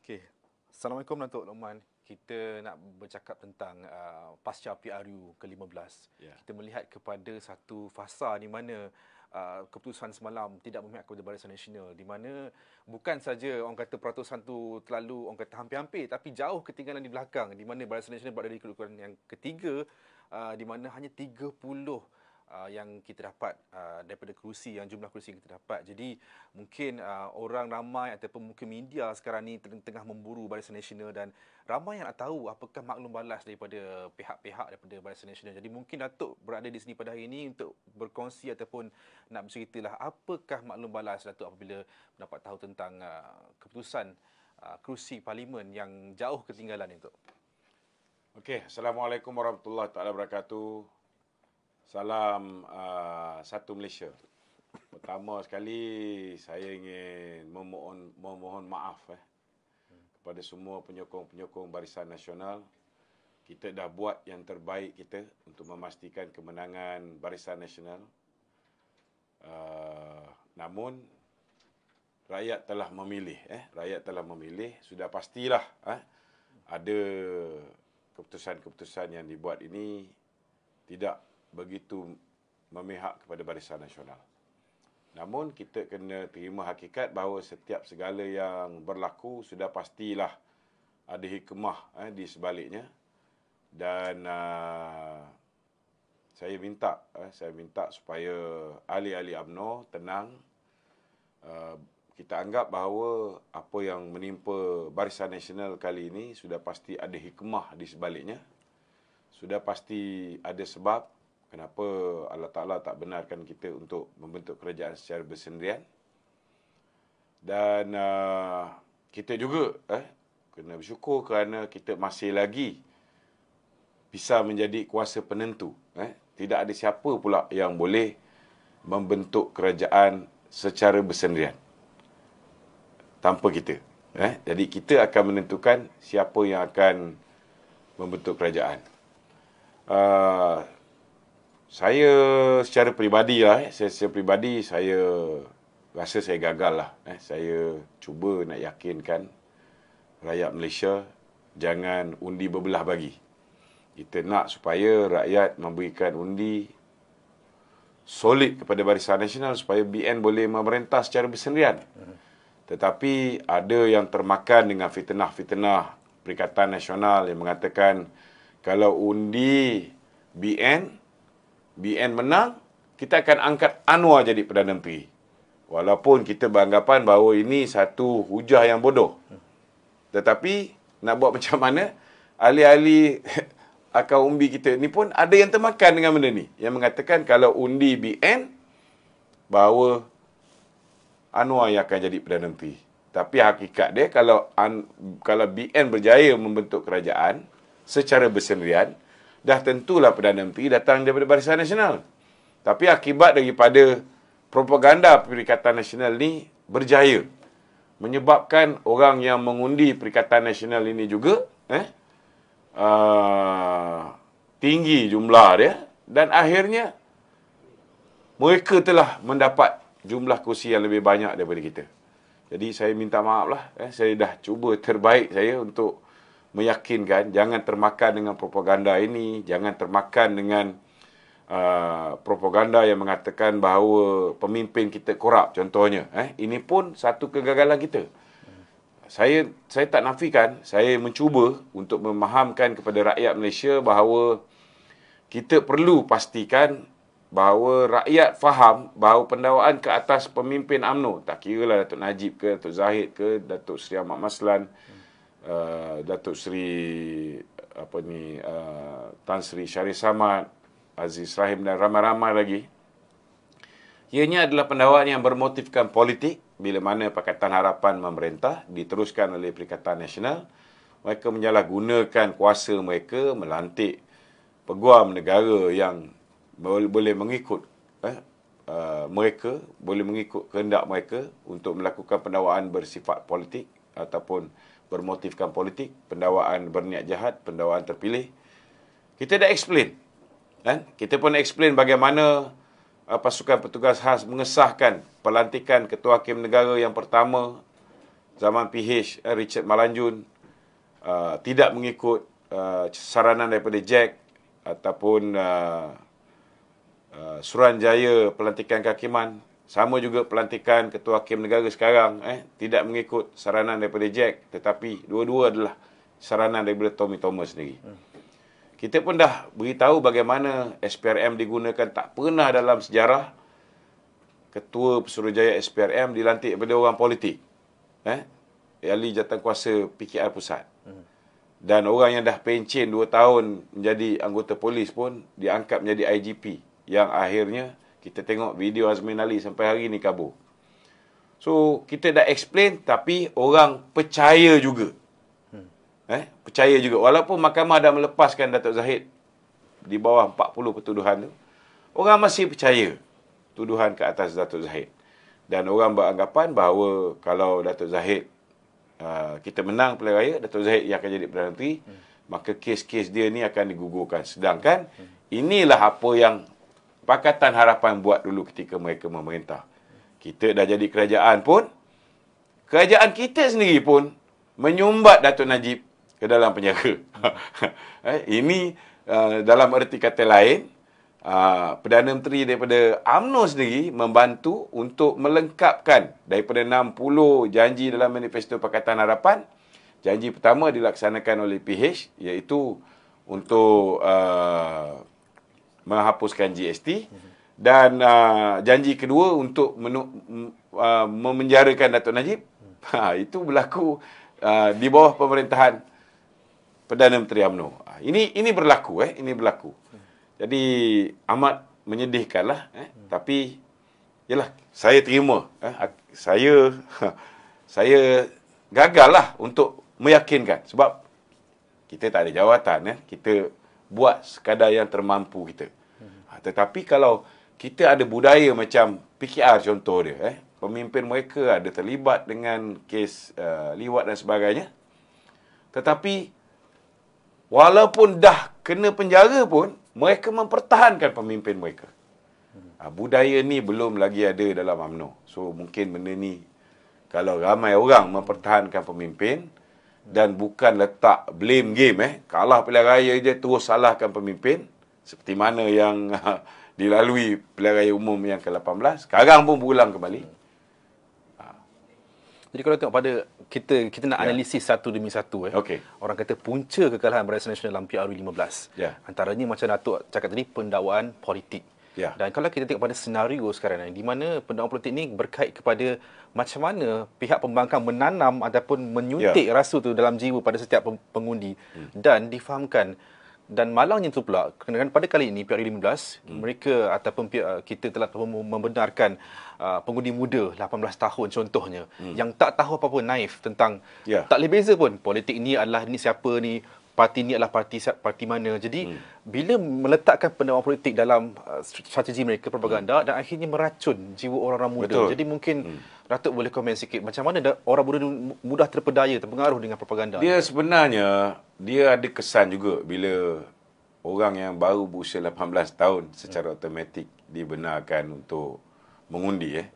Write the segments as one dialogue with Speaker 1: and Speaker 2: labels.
Speaker 1: Okay, Assalamualaikum Datuk Lokman. Kita nak bercakap tentang uh, pasca PRU ke-15. Yeah. Kita melihat kepada satu fasa di mana uh, keputusan semalam tidak memihak kepada Barisan Nasional di mana bukan saja orang kata peratusan tu terlalu orang kata hampir-hampir tapi jauh ketinggalan di belakang di mana Barisan Nasional berada di kedudukan yang ketiga uh, di mana hanya 30 uh, yang kita dapat uh, daripada kerusi yang jumlah kerusi yang kita dapat. Jadi mungkin uh, orang ramai ataupun mungkin media sekarang ni tengah memburu Barisan Nasional dan ramai yang nak tahu apakah maklum balas daripada pihak-pihak daripada Barisan Nasional. Jadi mungkin Datuk berada di sini pada hari ini untuk berkongsi ataupun nak berceritalah apakah maklum balas Datuk apabila dapat tahu tentang uh, keputusan uh, kerusi parlimen yang jauh ketinggalan itu. Okey, assalamualaikum warahmatullahi taala wabarakatuh. Salam uh,
Speaker 2: Satu Malaysia. Pertama sekali saya ingin memohon memohon maaf eh kepada semua penyokong-penyokong Barisan Nasional. Kita dah buat yang terbaik kita untuk memastikan kemenangan Barisan Nasional. Uh, namun rakyat telah memilih eh rakyat telah memilih sudah pastilah eh ada keputusan-keputusan yang dibuat ini tidak begitu memihak kepada Barisan Nasional. Namun kita kena terima hakikat bahawa setiap segala yang berlaku sudah pastilah ada hikmah eh, di sebaliknya dan uh, saya minta eh, saya minta supaya ahli-ahli UMNO tenang uh, kita anggap bahawa apa yang menimpa Barisan Nasional kali ini sudah pasti ada hikmah di sebaliknya sudah pasti ada sebab kenapa Allah Ta'ala tak benarkan kita untuk membentuk kerajaan secara bersendirian. Dan uh, kita juga eh, kena bersyukur kerana kita masih lagi bisa menjadi kuasa penentu. Eh. Tidak ada siapa pula yang boleh membentuk kerajaan secara bersendirian tanpa kita. Eh. Jadi kita akan menentukan siapa yang akan membentuk kerajaan. Uh, saya secara peribadi lah, eh, saya secara peribadi saya rasa saya gagal lah. Eh. Saya cuba nak yakinkan rakyat Malaysia jangan undi berbelah bagi. Kita nak supaya rakyat memberikan undi solid kepada Barisan Nasional supaya BN boleh memerintah secara bersendirian. Tetapi ada yang termakan dengan fitnah-fitnah Perikatan Nasional yang mengatakan kalau undi BN BN menang, kita akan angkat Anwar jadi Perdana Menteri. Walaupun kita beranggapan bahawa ini satu hujah yang bodoh. Tetapi nak buat macam mana? Ahli-ahli akan umbi kita ni pun ada yang termakan dengan benda ni. Yang mengatakan kalau undi BN, bahawa Anwar yang akan jadi Perdana Menteri. Tapi hakikat dia kalau kalau BN berjaya membentuk kerajaan secara bersendirian, dah tentulah Perdana Menteri datang daripada Barisan Nasional. Tapi akibat daripada propaganda Perikatan Nasional ni berjaya menyebabkan orang yang mengundi Perikatan Nasional ini juga eh, uh, tinggi jumlah dia dan akhirnya mereka telah mendapat jumlah kursi yang lebih banyak daripada kita. Jadi saya minta maaf lah. Eh, saya dah cuba terbaik saya untuk meyakinkan jangan termakan dengan propaganda ini, jangan termakan dengan uh, propaganda yang mengatakan bahawa pemimpin kita korup contohnya. Eh, ini pun satu kegagalan kita. Saya saya tak nafikan, saya mencuba untuk memahamkan kepada rakyat Malaysia bahawa kita perlu pastikan bahawa rakyat faham bahawa pendawaan ke atas pemimpin AMNO tak kira lah Datuk Najib ke Datuk Zahid ke Datuk Seri Ahmad Maslan hmm. Eh, Datuk Seri apa ni eh, Tan Sri Syarif Samad Aziz Rahim dan ramai-ramai lagi Ianya adalah pendawaan yang bermotifkan politik bila mana Pakatan Harapan memerintah diteruskan oleh Perikatan Nasional mereka menyalahgunakan kuasa mereka melantik peguam negara yang boleh mengikut eh, eh, mereka boleh mengikut kehendak mereka untuk melakukan pendawaan bersifat politik ataupun bermotifkan politik, pendawaan berniat jahat, pendawaan terpilih. Kita dah explain. Dan kita pun explain bagaimana uh, pasukan petugas khas mengesahkan pelantikan Ketua Hakim Negara yang pertama zaman PH uh, Richard Malanjun uh, tidak mengikut uh, saranan daripada Jack ataupun uh, Suranjaya pelantikan kehakiman sama juga pelantikan Ketua Hakim Negara sekarang eh tidak mengikut saranan daripada Jack tetapi dua-dua adalah saranan daripada Tommy Thomas sendiri. Hmm. Kita pun dah beritahu bagaimana SPRM digunakan tak pernah dalam sejarah Ketua Pesuruhjaya SPRM dilantik daripada orang politik. Eh, ahli jawatankuasa PKR Pusat. Hmm. Dan orang yang dah pencin dua tahun menjadi anggota polis pun diangkat menjadi IGP yang akhirnya kita tengok video Azmin Ali sampai hari ni kabur. So, kita dah explain tapi orang percaya juga. Hmm. Eh, percaya juga. Walaupun mahkamah dah melepaskan Datuk Zahid di bawah 40 pertuduhan tu, orang masih percaya tuduhan ke atas Datuk Zahid. Dan orang beranggapan bahawa kalau Datuk Zahid uh, kita menang pilihan raya, Datuk Zahid yang akan jadi Perdana Menteri, hmm. maka kes-kes dia ni akan digugurkan. Sedangkan hmm. inilah apa yang Pakatan Harapan buat dulu ketika mereka memerintah. Kita dah jadi kerajaan pun, kerajaan kita sendiri pun menyumbat Datuk Najib ke dalam penjara. Eh, ini uh, dalam erti kata lain, uh, Perdana Menteri daripada UMNO sendiri membantu untuk melengkapkan daripada 60 janji dalam manifesto Pakatan Harapan. Janji pertama dilaksanakan oleh PH iaitu untuk uh, menghapuskan GST dan uh, janji kedua untuk men- uh, memenjarakan Datuk Najib ha, itu berlaku uh, di bawah pemerintahan Perdana Menteri UMNO. Ha, ini ini berlaku eh ini berlaku. Jadi amat menyedihkanlah eh tapi yalah saya terima eh saya saya gagal lah untuk meyakinkan sebab kita tak ada jawatan eh kita buat sekadar yang termampu kita. Ha, tetapi kalau kita ada budaya macam PKR contoh dia, eh, pemimpin mereka ada terlibat dengan kes uh, liwat dan sebagainya. Tetapi walaupun dah kena penjara pun, mereka mempertahankan pemimpin mereka. Ha, budaya ni belum lagi ada dalam UMNO. So mungkin benda ni kalau ramai orang mempertahankan pemimpin, dan bukan letak blame game eh kalah pilihan raya je terus salahkan pemimpin seperti mana yang uh, dilalui pilihan raya umum yang
Speaker 1: ke-18 sekarang pun berulang kembali ha. jadi kalau tengok pada kita kita nak ya. analisis satu demi satu eh. Okay. Orang kata punca kekalahan Barisan Nasional dalam PRU 15. Yeah. Antaranya macam Datuk cakap tadi pendakwaan politik. Yeah. Dan kalau kita tengok pada senario sekarang ni eh, di mana pendakwaan politik ni berkait kepada macam mana pihak pembangkang menanam ataupun menyuntik ya. rasu tu dalam jiwa pada setiap pengundi hmm. dan difahamkan dan malangnya tu pula kerana pada kali ini PR15 hmm. mereka ataupun pihak uh, kita telah membenarkan uh, pengundi muda 18 tahun contohnya hmm. yang tak tahu apa-apa naif tentang ya. tak lebih beza pun politik ni adalah ni siapa ni parti ni adalah parti parti mana. Jadi hmm. bila meletakkan pendapat politik dalam uh, strategi mereka propaganda hmm. dan akhirnya meracun jiwa orang-orang muda. Jadi mungkin hmm. Datuk boleh komen sikit macam mana orang muda mudah terpedaya terpengaruh dengan propaganda. Dia ni?
Speaker 2: sebenarnya dia ada kesan juga bila orang yang baru berusia 18 tahun secara hmm. automatik dibenarkan untuk mengundi eh.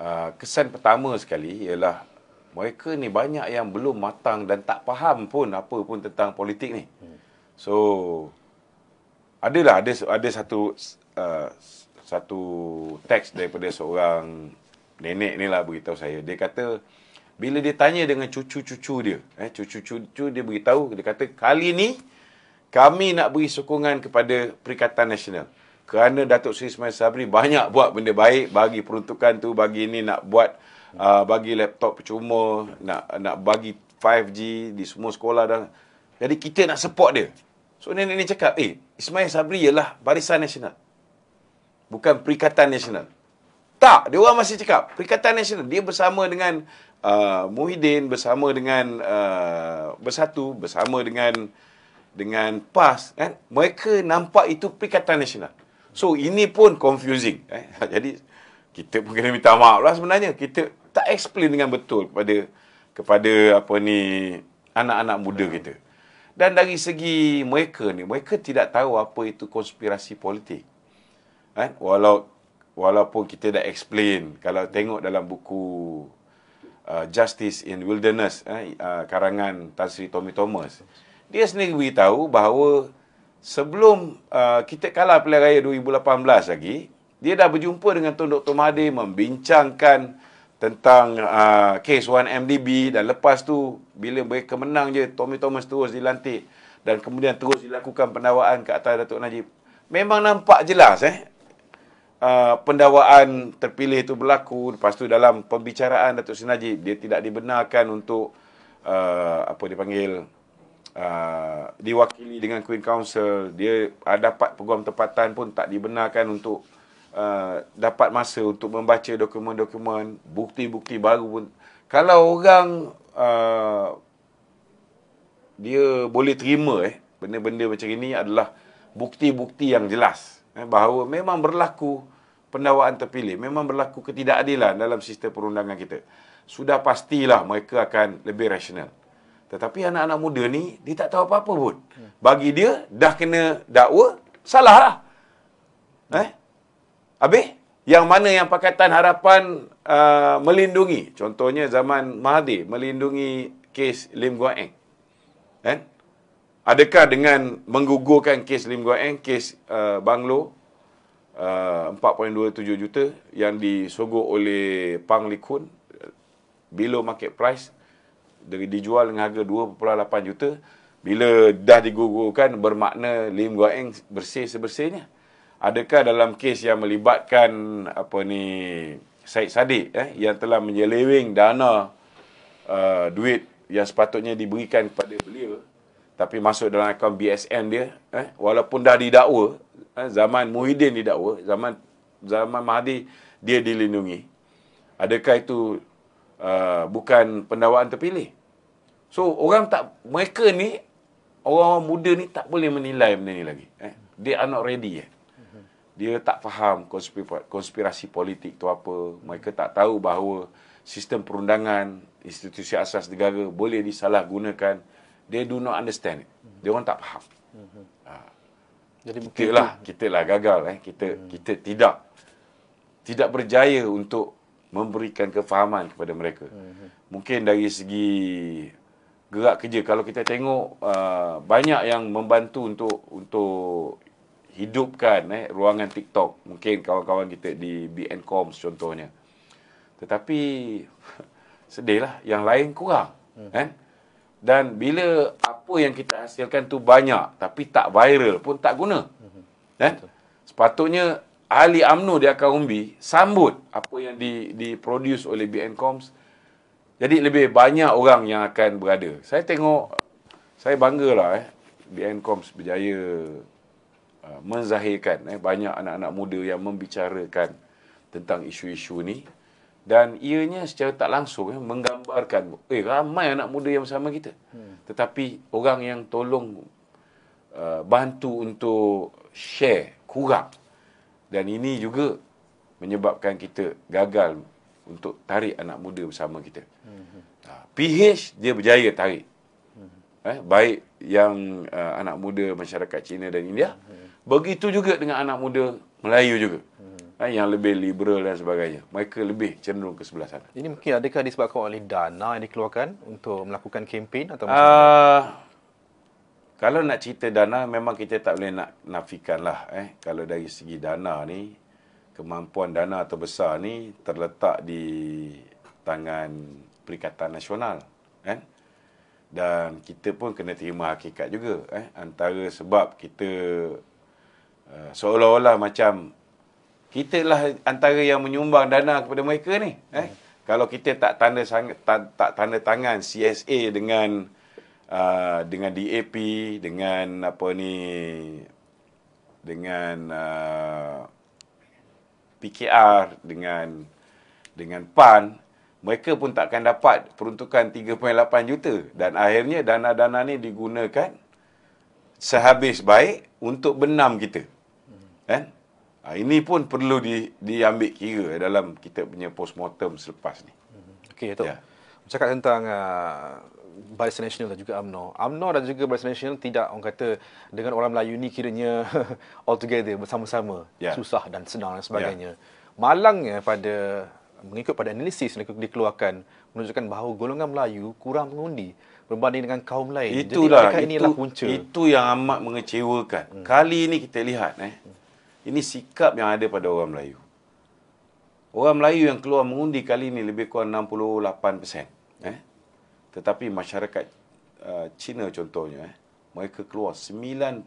Speaker 2: Uh, kesan pertama sekali ialah mereka ni banyak yang belum matang dan tak faham pun apa pun tentang politik ni. Hmm. So adalah ada ada satu uh, satu teks daripada seorang nenek ni lah beritahu saya. Dia kata bila dia tanya dengan cucu-cucu dia, eh cucu-cucu dia beritahu dia kata kali ni kami nak beri sokongan kepada Perikatan Nasional. Kerana Datuk Seri Ismail Sabri banyak buat benda baik bagi peruntukan tu bagi ini nak buat uh, bagi laptop percuma nak nak bagi 5G di semua sekolah dah jadi kita nak support dia so nenek ni cakap eh Ismail Sabri ialah barisan nasional bukan perikatan nasional tak dia orang masih cakap perikatan nasional dia bersama dengan uh, Muhyiddin bersama dengan uh, Bersatu bersama dengan dengan PAS kan mereka nampak itu perikatan nasional so ini pun confusing eh? jadi kita pun kena minta maaf lah sebenarnya kita tak explain dengan betul kepada kepada apa ni anak-anak muda hmm. kita. Dan dari segi mereka ni, mereka tidak tahu apa itu konspirasi politik. Kan? Walau walaupun kita dah explain kalau tengok dalam buku uh, Justice in Wilderness eh, uh, karangan Tan Sri Tommy Thomas. Dia sendiri beritahu bahawa sebelum uh, kita kalah pilihan raya 2018 lagi, dia dah berjumpa dengan Tun Dr. Mahathir membincangkan tentang uh, kes 1MDB dan lepas tu bila mereka menang je Tommy Thomas terus dilantik dan kemudian terus dilakukan pendawaan ke atas Datuk Najib. Memang nampak jelas eh uh, pendawaan terpilih itu berlaku lepas tu dalam pembicaraan Datuk Sri Najib dia tidak dibenarkan untuk uh, apa dipanggil uh, diwakili dengan Queen Council dia uh, dapat peguam tempatan pun tak dibenarkan untuk Uh, dapat masa untuk membaca dokumen-dokumen, bukti-bukti baru pun. Kalau orang uh, dia boleh terima eh, benda-benda macam ini adalah bukti-bukti yang jelas eh, bahawa memang berlaku pendawaan terpilih, memang berlaku ketidakadilan dalam sistem perundangan kita. Sudah pastilah mereka akan lebih rasional. Tetapi anak-anak muda ni, dia tak tahu apa-apa pun. Hmm. Bagi dia, dah kena dakwa, salah lah. Eh? Habis, yang mana yang Pakatan Harapan uh, melindungi? Contohnya zaman Mahathir melindungi kes Lim Guan Eng. Eh? Adakah dengan menggugurkan kes Lim Guan Eng, kes uh, Banglo, uh, 4.27 juta yang disogok oleh Pang Li Kun, below market price, dari dijual dengan harga 2.8 juta, bila dah digugurkan bermakna Lim Guan Eng bersih sebersihnya adakah dalam kes yang melibatkan apa ni Said Sadiq eh yang telah menyeleweng dana uh, duit yang sepatutnya diberikan kepada beliau tapi masuk dalam akaun BSN dia eh walaupun dah didakwa eh, zaman Muhyiddin didakwa zaman zaman Mahdi dia dilindungi adakah itu uh, bukan pendakwaan terpilih so orang tak mereka ni orang-orang muda ni tak boleh menilai benda ni lagi eh dia anak ready eh dia tak faham konspirasi politik tu apa. Mereka tak tahu bahawa sistem perundangan, institusi asas negara boleh disalahgunakan. They do not understand it. Mhm. Dia orang tak faham.
Speaker 1: Mhm. Ha.
Speaker 2: Jadi kita lah, kita lah gagal eh. Kita hmm. kita tidak tidak berjaya untuk memberikan kefahaman kepada mereka. Hmm. Mungkin dari segi gerak kerja kalau kita tengok uh, banyak yang membantu untuk untuk hidupkan eh, ruangan TikTok mungkin kawan-kawan kita di BN Coms contohnya. Tetapi sedihlah yang lain kurang hmm. kan? Dan bila apa yang kita hasilkan tu banyak tapi tak viral pun tak guna. Hmm. Kan? Sepatutnya ahli UMNO di akar umbi sambut apa yang di diproduce oleh BN Coms. Jadi lebih banyak orang yang akan berada. Saya tengok saya banggalah eh BN Coms berjaya Ah, menzahirkan eh, banyak anak-anak muda yang membicarakan tentang isu-isu ni dan ianya secara tak langsung eh, menggambarkan eh ramai anak muda yang bersama kita hmm. tetapi orang yang tolong uh, bantu untuk share kurang dan ini juga menyebabkan kita gagal untuk tarik anak muda bersama kita hmm. PH ah, dia berjaya tarik hmm. eh, baik yang uh, anak muda masyarakat China dan India hmm. Begitu juga dengan anak muda Melayu juga. Hmm. Eh, yang lebih liberal dan sebagainya. Mereka lebih cenderung ke sebelah sana.
Speaker 1: Ini mungkin adakah disebabkan oleh dana yang dikeluarkan untuk melakukan kempen atau macam
Speaker 2: uh, kalau nak cerita dana memang kita tak boleh nak nafikan lah eh kalau dari segi dana ni kemampuan dana atau besar ni terletak di tangan Perikatan Nasional eh dan kita pun kena terima hakikat juga eh antara sebab kita Ha, seolah-olah macam kita lah antara yang menyumbang dana kepada mereka ni. Eh? Hmm. Kalau kita tak tanda tak, tak tanda tangan CSA dengan uh, dengan DAP dengan apa ni dengan uh, ha, PKR dengan dengan PAN mereka pun takkan dapat peruntukan 3.8 juta dan akhirnya dana-dana ni digunakan sehabis baik untuk benam kita. Kan? Ha, ini pun perlu di, diambil
Speaker 1: kira dalam kita punya post-mortem selepas ni. Mm-hmm. Okey, Tok. Ya. Bercakap tentang uh, ah, Baris Nasional dan juga UMNO. UMNO dan juga Baris Nasional tidak orang kata dengan orang Melayu ni kiranya all together bersama-sama. Ya. Susah dan senang dan sebagainya. Ya. Malangnya pada mengikut pada analisis yang dikeluarkan menunjukkan bahawa golongan Melayu kurang mengundi berbanding dengan kaum lain. Itulah, Jadi, itu, inilah punca. Itu
Speaker 2: yang amat mengecewakan. Hmm. Kali ini kita lihat eh, hmm. Ini sikap yang ada pada orang Melayu. Orang Melayu yang keluar mengundi kali ini lebih kurang 68%. Eh? Tetapi masyarakat uh, Cina contohnya, eh, mereka keluar 97%. 97%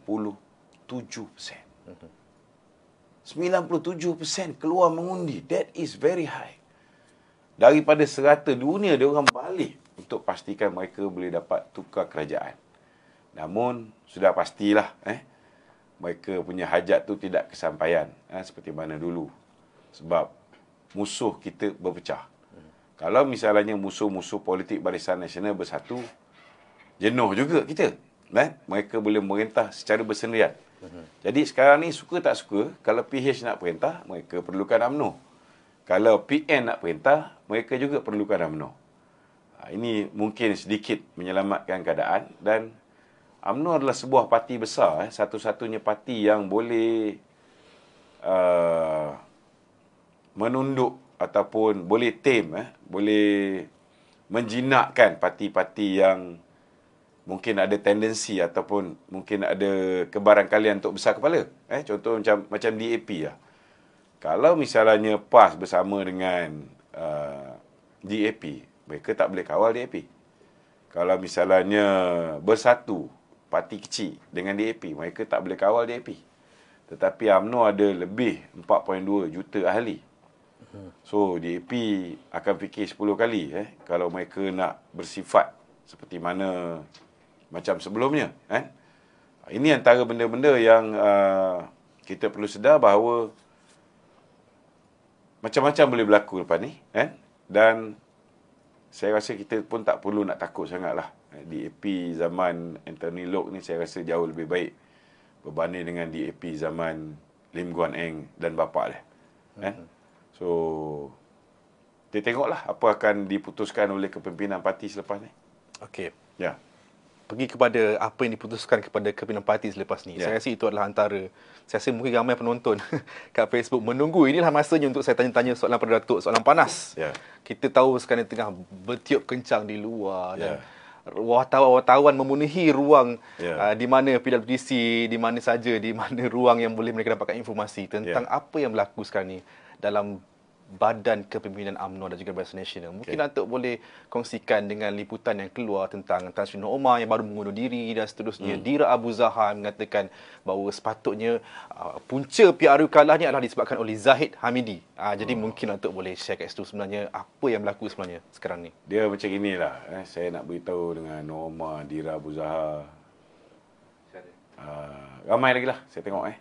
Speaker 2: keluar mengundi. That is very high. Daripada serata dunia, dia orang balik untuk pastikan mereka boleh dapat tukar kerajaan. Namun, sudah pastilah. Eh, mereka punya hajat tu tidak kesampaian ha, seperti mana dulu sebab musuh kita berpecah kalau misalnya musuh-musuh politik barisan nasional bersatu jenuh juga kita ha? mereka boleh memerintah secara bersendirian jadi sekarang ni suka tak suka kalau PH nak perintah mereka perlukan UMNO kalau PN nak perintah mereka juga perlukan UMNO ha, ini mungkin sedikit menyelamatkan keadaan dan UMNO adalah sebuah parti besar, eh, satu-satunya parti yang boleh uh, menunduk ataupun boleh tame, eh, boleh menjinakkan parti-parti yang mungkin ada tendensi ataupun mungkin ada kebarangkalian untuk besar kepala. Eh, contoh macam macam DAP lah. Kalau misalnya PAS bersama dengan uh, DAP, mereka tak boleh kawal DAP. Kalau misalnya bersatu parti kecil dengan DAP. Mereka tak boleh kawal DAP. Tetapi AMNO ada lebih 4.2 juta ahli. So DAP akan fikir 10 kali eh, kalau mereka nak bersifat seperti mana macam sebelumnya. Eh. Ini antara benda-benda yang uh, kita perlu sedar bahawa macam-macam boleh berlaku lepas ni. Eh. Dan saya rasa kita pun tak perlu nak takut sangat sangatlah. Eh, DAP zaman Anthony Locke ni saya rasa jauh lebih baik berbanding dengan DAP zaman Lim Guan Eng dan bapa dia. Eh? Hmm.
Speaker 1: So, kita tengoklah apa akan diputuskan oleh kepimpinan parti selepas ni. Okay. Ya. Yeah pergi kepada apa yang diputuskan kepada kepimpinan parti selepas ni. Yeah. Saya rasa itu adalah antara saya rasa mungkin ramai penonton kat Facebook menunggu. Inilah masanya untuk saya tanya-tanya soalan pada Datuk, soalan panas. Yeah. Kita tahu sekarang tengah bertiup kencang di luar dan ya. wartawan-wartawan memenuhi ruang yeah. uh, di mana PWDC, di mana saja, di mana ruang yang boleh mereka dapatkan informasi tentang yeah. apa yang berlaku sekarang ni dalam Badan Kepimpinan UMNO dan juga Barisan Nasional. Mungkin okay. Datuk boleh kongsikan dengan liputan yang keluar tentang Tan Sri Nur Omar yang baru mengundur diri dan seterusnya. Hmm. Dira Abu Zahar mengatakan bahawa sepatutnya uh, punca PRU kalah ni adalah disebabkan oleh Zahid Hamidi. Uh, hmm. Jadi mungkin Datuk boleh share kat situ sebenarnya apa yang berlaku sebenarnya sekarang ni.
Speaker 2: Dia macam inilah. Eh. Saya nak beritahu dengan Noor Omar, Dira Abu Zahar. Uh, ramai lagi lah saya tengok eh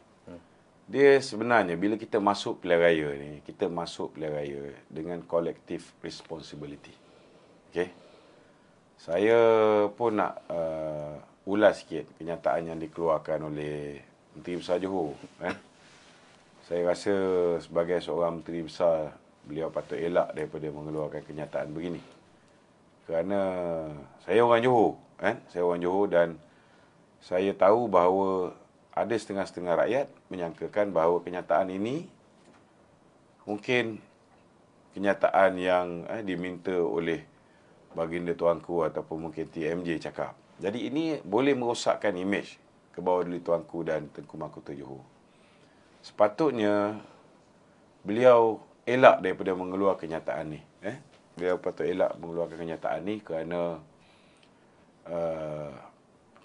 Speaker 2: dia sebenarnya bila kita masuk pilihan raya ni, kita masuk pilihan raya dengan kolektif responsibility. Okay? Saya pun nak uh, ulas sikit kenyataan yang dikeluarkan oleh Menteri Besar Johor. Eh? Saya rasa sebagai seorang Menteri Besar, beliau patut elak daripada mengeluarkan kenyataan begini. Kerana saya orang Johor. Eh? Saya orang Johor dan saya tahu bahawa ada setengah-setengah rakyat menyangkakan bahawa kenyataan ini mungkin kenyataan yang eh, diminta oleh baginda tuanku ataupun mungkin TMJ cakap. Jadi ini boleh merosakkan imej ke bawah Duli Tuanku dan Tengku Mahkota Johor. Sepatutnya beliau elak daripada mengeluarkan kenyataan ni. Eh? Beliau patut elak mengeluarkan kenyataan ni kerana uh,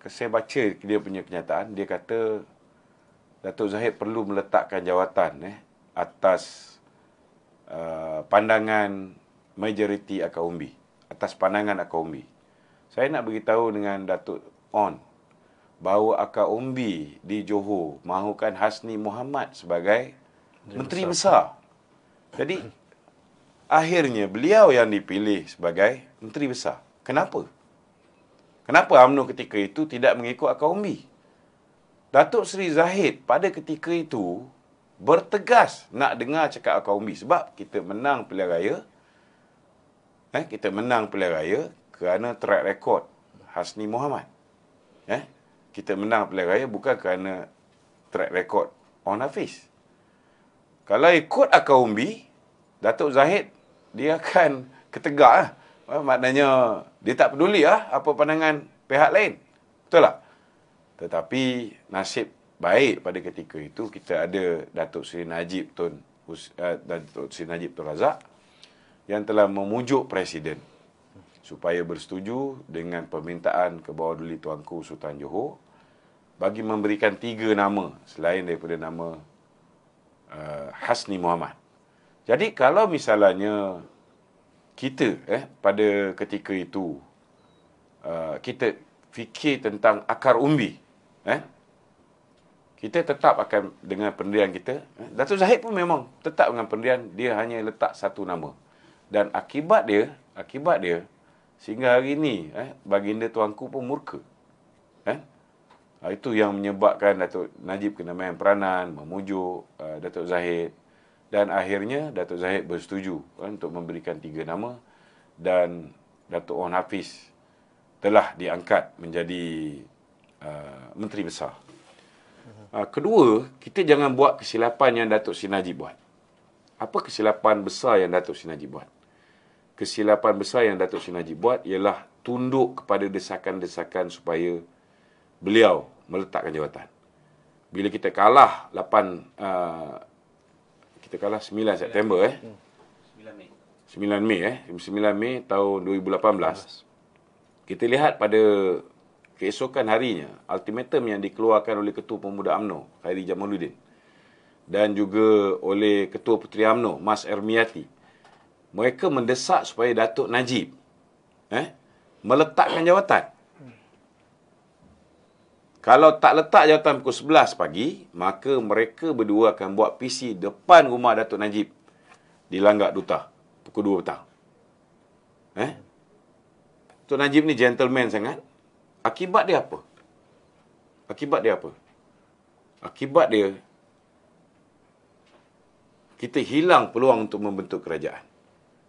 Speaker 2: saya baca dia punya kenyataan dia kata Datuk Zahid perlu meletakkan jawatan eh atas uh, pandangan majoriti Akaumbi atas pandangan Akaumbi saya nak bagi tahu dengan Datuk On bahawa Akaumbi di Johor mahukan Hasni Muhammad sebagai dia menteri besar. besar jadi akhirnya beliau yang dipilih sebagai menteri besar kenapa Kenapa UMNO ketika itu tidak mengikut akar umbi? Datuk Seri Zahid pada ketika itu bertegas nak dengar cakap akar umbi sebab kita menang pilihan raya. Eh, kita menang pilihan raya kerana track record Hasni Muhammad. Eh, kita menang pilihan raya bukan kerana track record on Hafiz. Kalau ikut akar umbi, Datuk Zahid dia akan ketegak lah. Eh, maknanya dia tak peduli lah apa pandangan pihak lain. Betul tak? Tetapi nasib baik pada ketika itu kita ada Datuk Seri Najib Tun Hus, eh, Datuk Seri Najib Tun Razak yang telah memujuk presiden supaya bersetuju dengan permintaan ke bawah duli tuanku Sultan Johor bagi memberikan tiga nama selain daripada nama uh, Hasni Muhammad. Jadi kalau misalnya kita eh pada ketika itu uh, kita fikir tentang akar umbi eh kita tetap akan dengan pendirian kita eh? Datuk Zahid pun memang tetap dengan pendirian dia hanya letak satu nama dan akibat dia akibat dia sehingga hari ini eh baginda tuanku pun murka eh ah, itu yang menyebabkan Datuk Najib kena main peranan memujuk uh, Datuk Zahid dan akhirnya Datuk Zahid bersetuju kan, untuk memberikan tiga nama dan Datuk Ohan Hafiz telah diangkat menjadi uh, menteri besar. Uh, kedua, kita jangan buat kesilapan yang Datuk Sinaji buat. Apa kesilapan besar yang Datuk Sinaji buat? Kesilapan besar yang Datuk Sinaji buat ialah tunduk kepada desakan-desakan supaya beliau meletakkan jawatan. Bila kita kalah 8 uh, kita kalah 9, September eh.
Speaker 1: 9 hmm.
Speaker 2: Mei. 9 Mei eh. 9 Mei tahun 2018. 19. Kita lihat pada keesokan harinya ultimatum yang dikeluarkan oleh Ketua Pemuda AMNO Khairi Jamaluddin dan juga oleh Ketua Puteri AMNO Mas Ermiati, Mereka mendesak supaya Datuk Najib eh meletakkan jawatan kalau tak letak jawatan pukul 11 pagi, maka mereka berdua akan buat PC depan rumah Datuk Najib di Langgak Duta pukul 2 petang. Eh? Datuk Najib ni gentleman sangat. Akibat dia apa? Akibat dia apa? Akibat dia kita hilang peluang untuk membentuk kerajaan.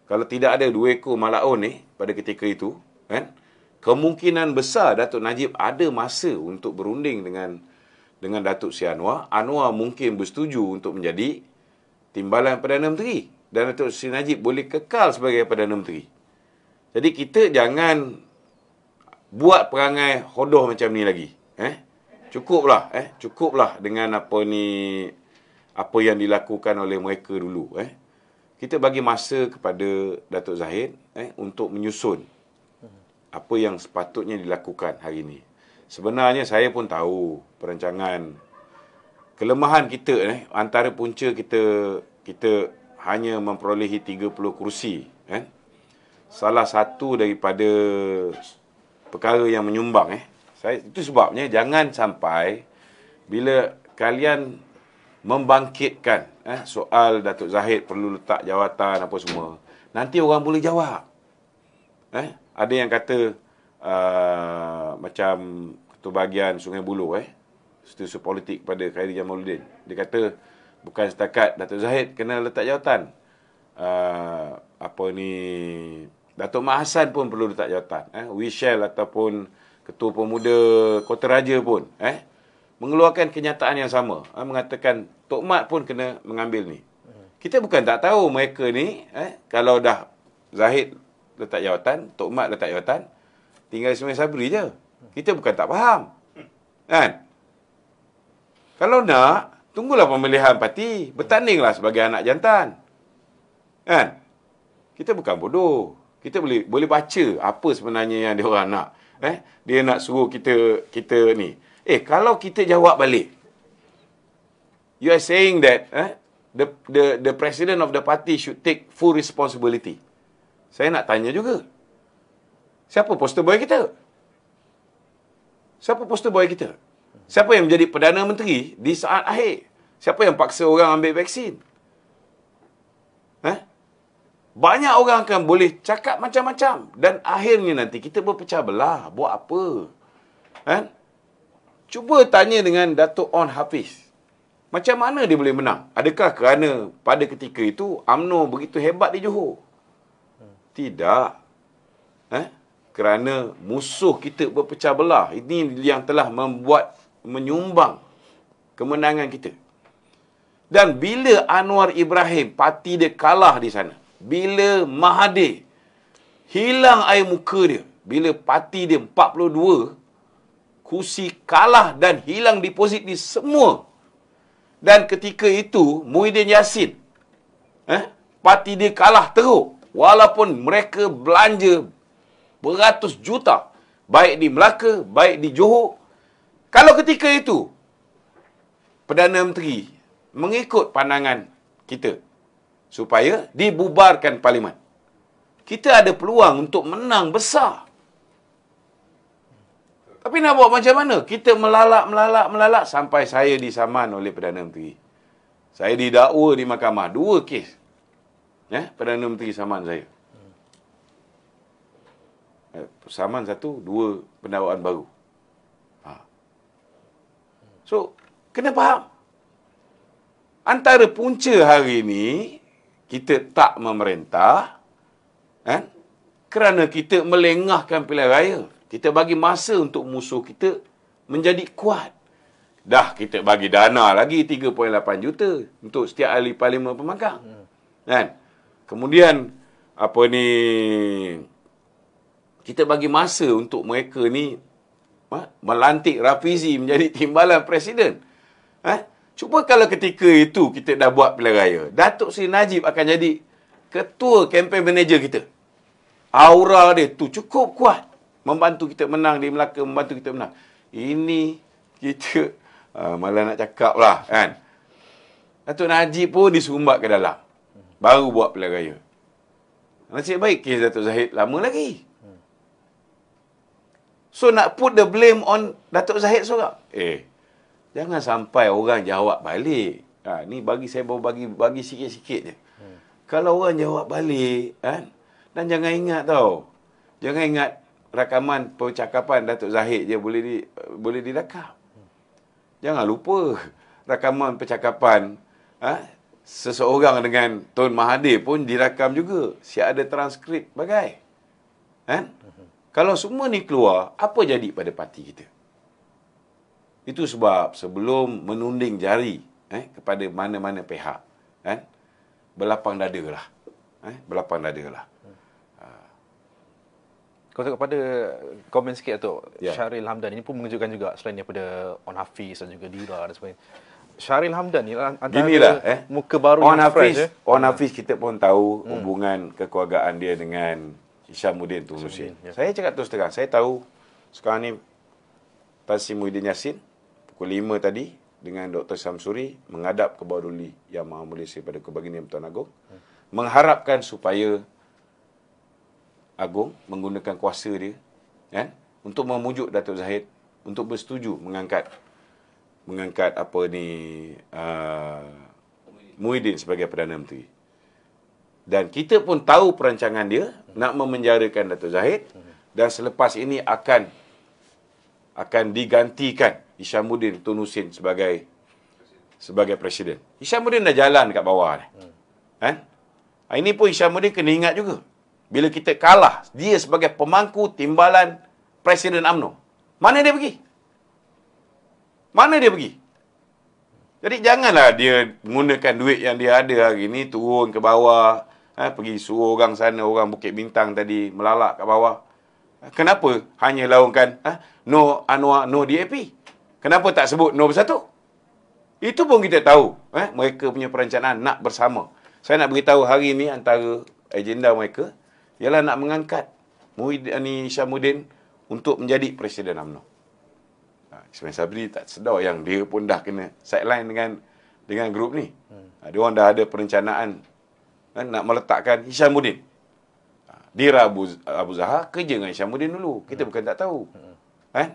Speaker 2: Kalau tidak ada dua ekor malaun ni pada ketika itu, kan? Eh? kemungkinan besar Datuk Najib ada masa untuk berunding dengan dengan Datuk Seri Anwar. Anwar mungkin bersetuju untuk menjadi timbalan Perdana Menteri. Dan Datuk Seri Najib boleh kekal sebagai Perdana Menteri. Jadi kita jangan buat perangai hodoh macam ni lagi. Eh? Cukuplah, eh? Cukuplah dengan apa ni apa yang dilakukan oleh mereka dulu. Eh? Kita bagi masa kepada Datuk Zahid eh, untuk menyusun apa yang sepatutnya dilakukan hari ini. Sebenarnya saya pun tahu perancangan kelemahan kita eh, antara punca kita kita hanya memperolehi 30 kursi eh. Salah satu daripada perkara yang menyumbang eh. Saya itu sebabnya jangan sampai bila kalian membangkitkan eh, soal Datuk Zahid perlu letak jawatan apa semua nanti orang boleh jawab eh ada yang kata uh, macam ketua bahagian Sungai Buloh eh setuju politik pada Khairi Jamaluddin. Dia kata bukan setakat Datuk Zahid kena letak jawatan. Uh, apa ni Datuk Mak Hassan pun perlu letak jawatan eh Wishel ataupun ketua pemuda Kota Raja pun eh mengeluarkan kenyataan yang sama eh? mengatakan Tok Mat pun kena mengambil ni. Hmm. Kita bukan tak tahu mereka ni eh kalau dah Zahid letak jawatan, Tok Mat letak jawatan, tinggal Ismail Sabri je. Kita bukan tak faham. Kan? Kalau nak, tunggulah pemilihan parti. Bertandinglah sebagai anak jantan. Kan? Kita bukan bodoh. Kita boleh boleh baca apa sebenarnya yang dia orang nak. Eh, dia nak suruh kita kita ni. Eh, kalau kita jawab balik. You are saying that eh, the the the president of the party should take full responsibility saya nak tanya juga. Siapa poster boy kita? Siapa poster boy kita? Siapa yang menjadi Perdana Menteri di saat akhir? Siapa yang paksa orang ambil vaksin? Eh? Banyak orang akan boleh cakap macam-macam. Dan akhirnya nanti kita berpecah belah. Buat apa? Eh? Cuba tanya dengan Dato' On Hafiz. Macam mana dia boleh menang? Adakah kerana pada ketika itu UMNO begitu hebat di Johor? Tidak. Eh? Kerana musuh kita berpecah belah. Ini yang telah membuat menyumbang kemenangan kita. Dan bila Anwar Ibrahim parti dia kalah di sana. Bila Mahathir hilang air muka dia. Bila parti dia 42 kursi kalah dan hilang deposit di semua. Dan ketika itu Muhyiddin Yassin eh, parti dia kalah teruk walaupun mereka belanja beratus juta baik di Melaka, baik di Johor. Kalau ketika itu Perdana Menteri mengikut pandangan kita supaya dibubarkan parlimen. Kita ada peluang untuk menang besar. Tapi nak buat macam mana? Kita melalak melalak melalak sampai saya disaman oleh Perdana Menteri. Saya didakwa di mahkamah dua kes. Ya, Perdana Menteri saman saya. Eh, saman satu, dua pendawaan baru. Ha. So, kena faham. Antara punca hari ini, kita tak memerintah eh, kerana kita melengahkan pilihan raya. Kita bagi masa untuk musuh kita menjadi kuat. Dah kita bagi dana lagi 3.8 juta untuk setiap ahli parlimen pemegang. Hmm. Kan? Kemudian apa ni kita bagi masa untuk mereka ni ha, melantik Rafizi menjadi timbalan presiden. Eh? Cuba kalau ketika itu kita dah buat pilihan raya, Datuk Seri Najib akan jadi ketua kempen manager kita. Aura dia tu cukup kuat membantu kita menang di Melaka, membantu kita menang. Ini kita uh, malah nak cakap lah kan. Datuk Najib pun disumbat ke dalam. Baru buat pilihan raya. Nasib baik kes Datuk Zahid lama lagi. So nak put the blame on Datuk Zahid seorang. Eh, jangan sampai orang jawab balik. Ha, ni bagi saya baru bagi bagi sikit-sikit je. Kalau orang jawab balik, kan? dan jangan ingat tau. Jangan ingat rakaman percakapan Datuk Zahid je boleh di, boleh didakap. Jangan lupa rakaman percakapan ha, seseorang dengan Tun Mahathir pun dirakam juga. Siap ada transkrip bagai. Kan? Kalau semua ni keluar, apa jadi pada parti kita? Itu sebab sebelum menunding jari eh, kepada mana-mana pihak, kan? berlapang dada lah. Eh, berlapang dada lah. Hmm. Ah.
Speaker 1: Kau tengok pada komen sikit, Atok. Ya. Syahril Hamdan ini pun mengejutkan juga selain daripada On Hafiz dan juga Dira dan sebagainya. Syaril Hamdan ni antara Ginilah, eh? muka baru on yang Eh?
Speaker 2: On Hafiz kita pun tahu hmm. hubungan kekeluargaan dia dengan Isyamuddin Tun Hussein.
Speaker 1: Yeah. Saya cakap terus terang, saya
Speaker 2: tahu sekarang ni Tan Sri Muhyiddin Yassin pukul 5 tadi dengan Dr. Samsuri mengadap ke Bawah Duli Yang Maha Mulia Pada Kebaginian Pertuan Agong hmm. mengharapkan supaya Agong menggunakan kuasa dia eh, untuk memujuk Datuk Zahid untuk bersetuju mengangkat mengangkat apa ni uh, Muhyiddin sebagai Perdana Menteri. Dan kita pun tahu perancangan dia nak memenjarakan Datuk Zahid dan selepas ini akan akan digantikan Isyamuddin Tun Hussein sebagai sebagai presiden. Isyamuddin dah jalan dekat bawah ni. Hmm. Eh? Ini pun Isyamuddin kena ingat juga. Bila kita kalah, dia sebagai pemangku timbalan Presiden AMNO, Mana dia pergi? Mana dia pergi? Jadi janganlah dia menggunakan duit yang dia ada hari ni turun ke bawah, eh, pergi suruh orang sana, orang Bukit Bintang tadi melalak kat bawah. Kenapa hanya laungkan eh, no anua no DAP? Kenapa tak sebut no bersatu? Itu pun kita tahu. Eh, mereka punya perancangan nak bersama. Saya nak beritahu hari ini antara agenda mereka ialah nak mengangkat Muhyiddin Syamuddin untuk menjadi Presiden UMNO. Ha, Ismail Sabri tak sedar yang dia pun dah kena sideline dengan dengan grup ni. Hmm. Ha, dia orang dah ada perencanaan kan, nak meletakkan Hisham Mudin. Ha, Di Abu, Abu Zahar kerja dengan Hisham dulu. Kita hmm. bukan tak tahu. Hmm. Eh?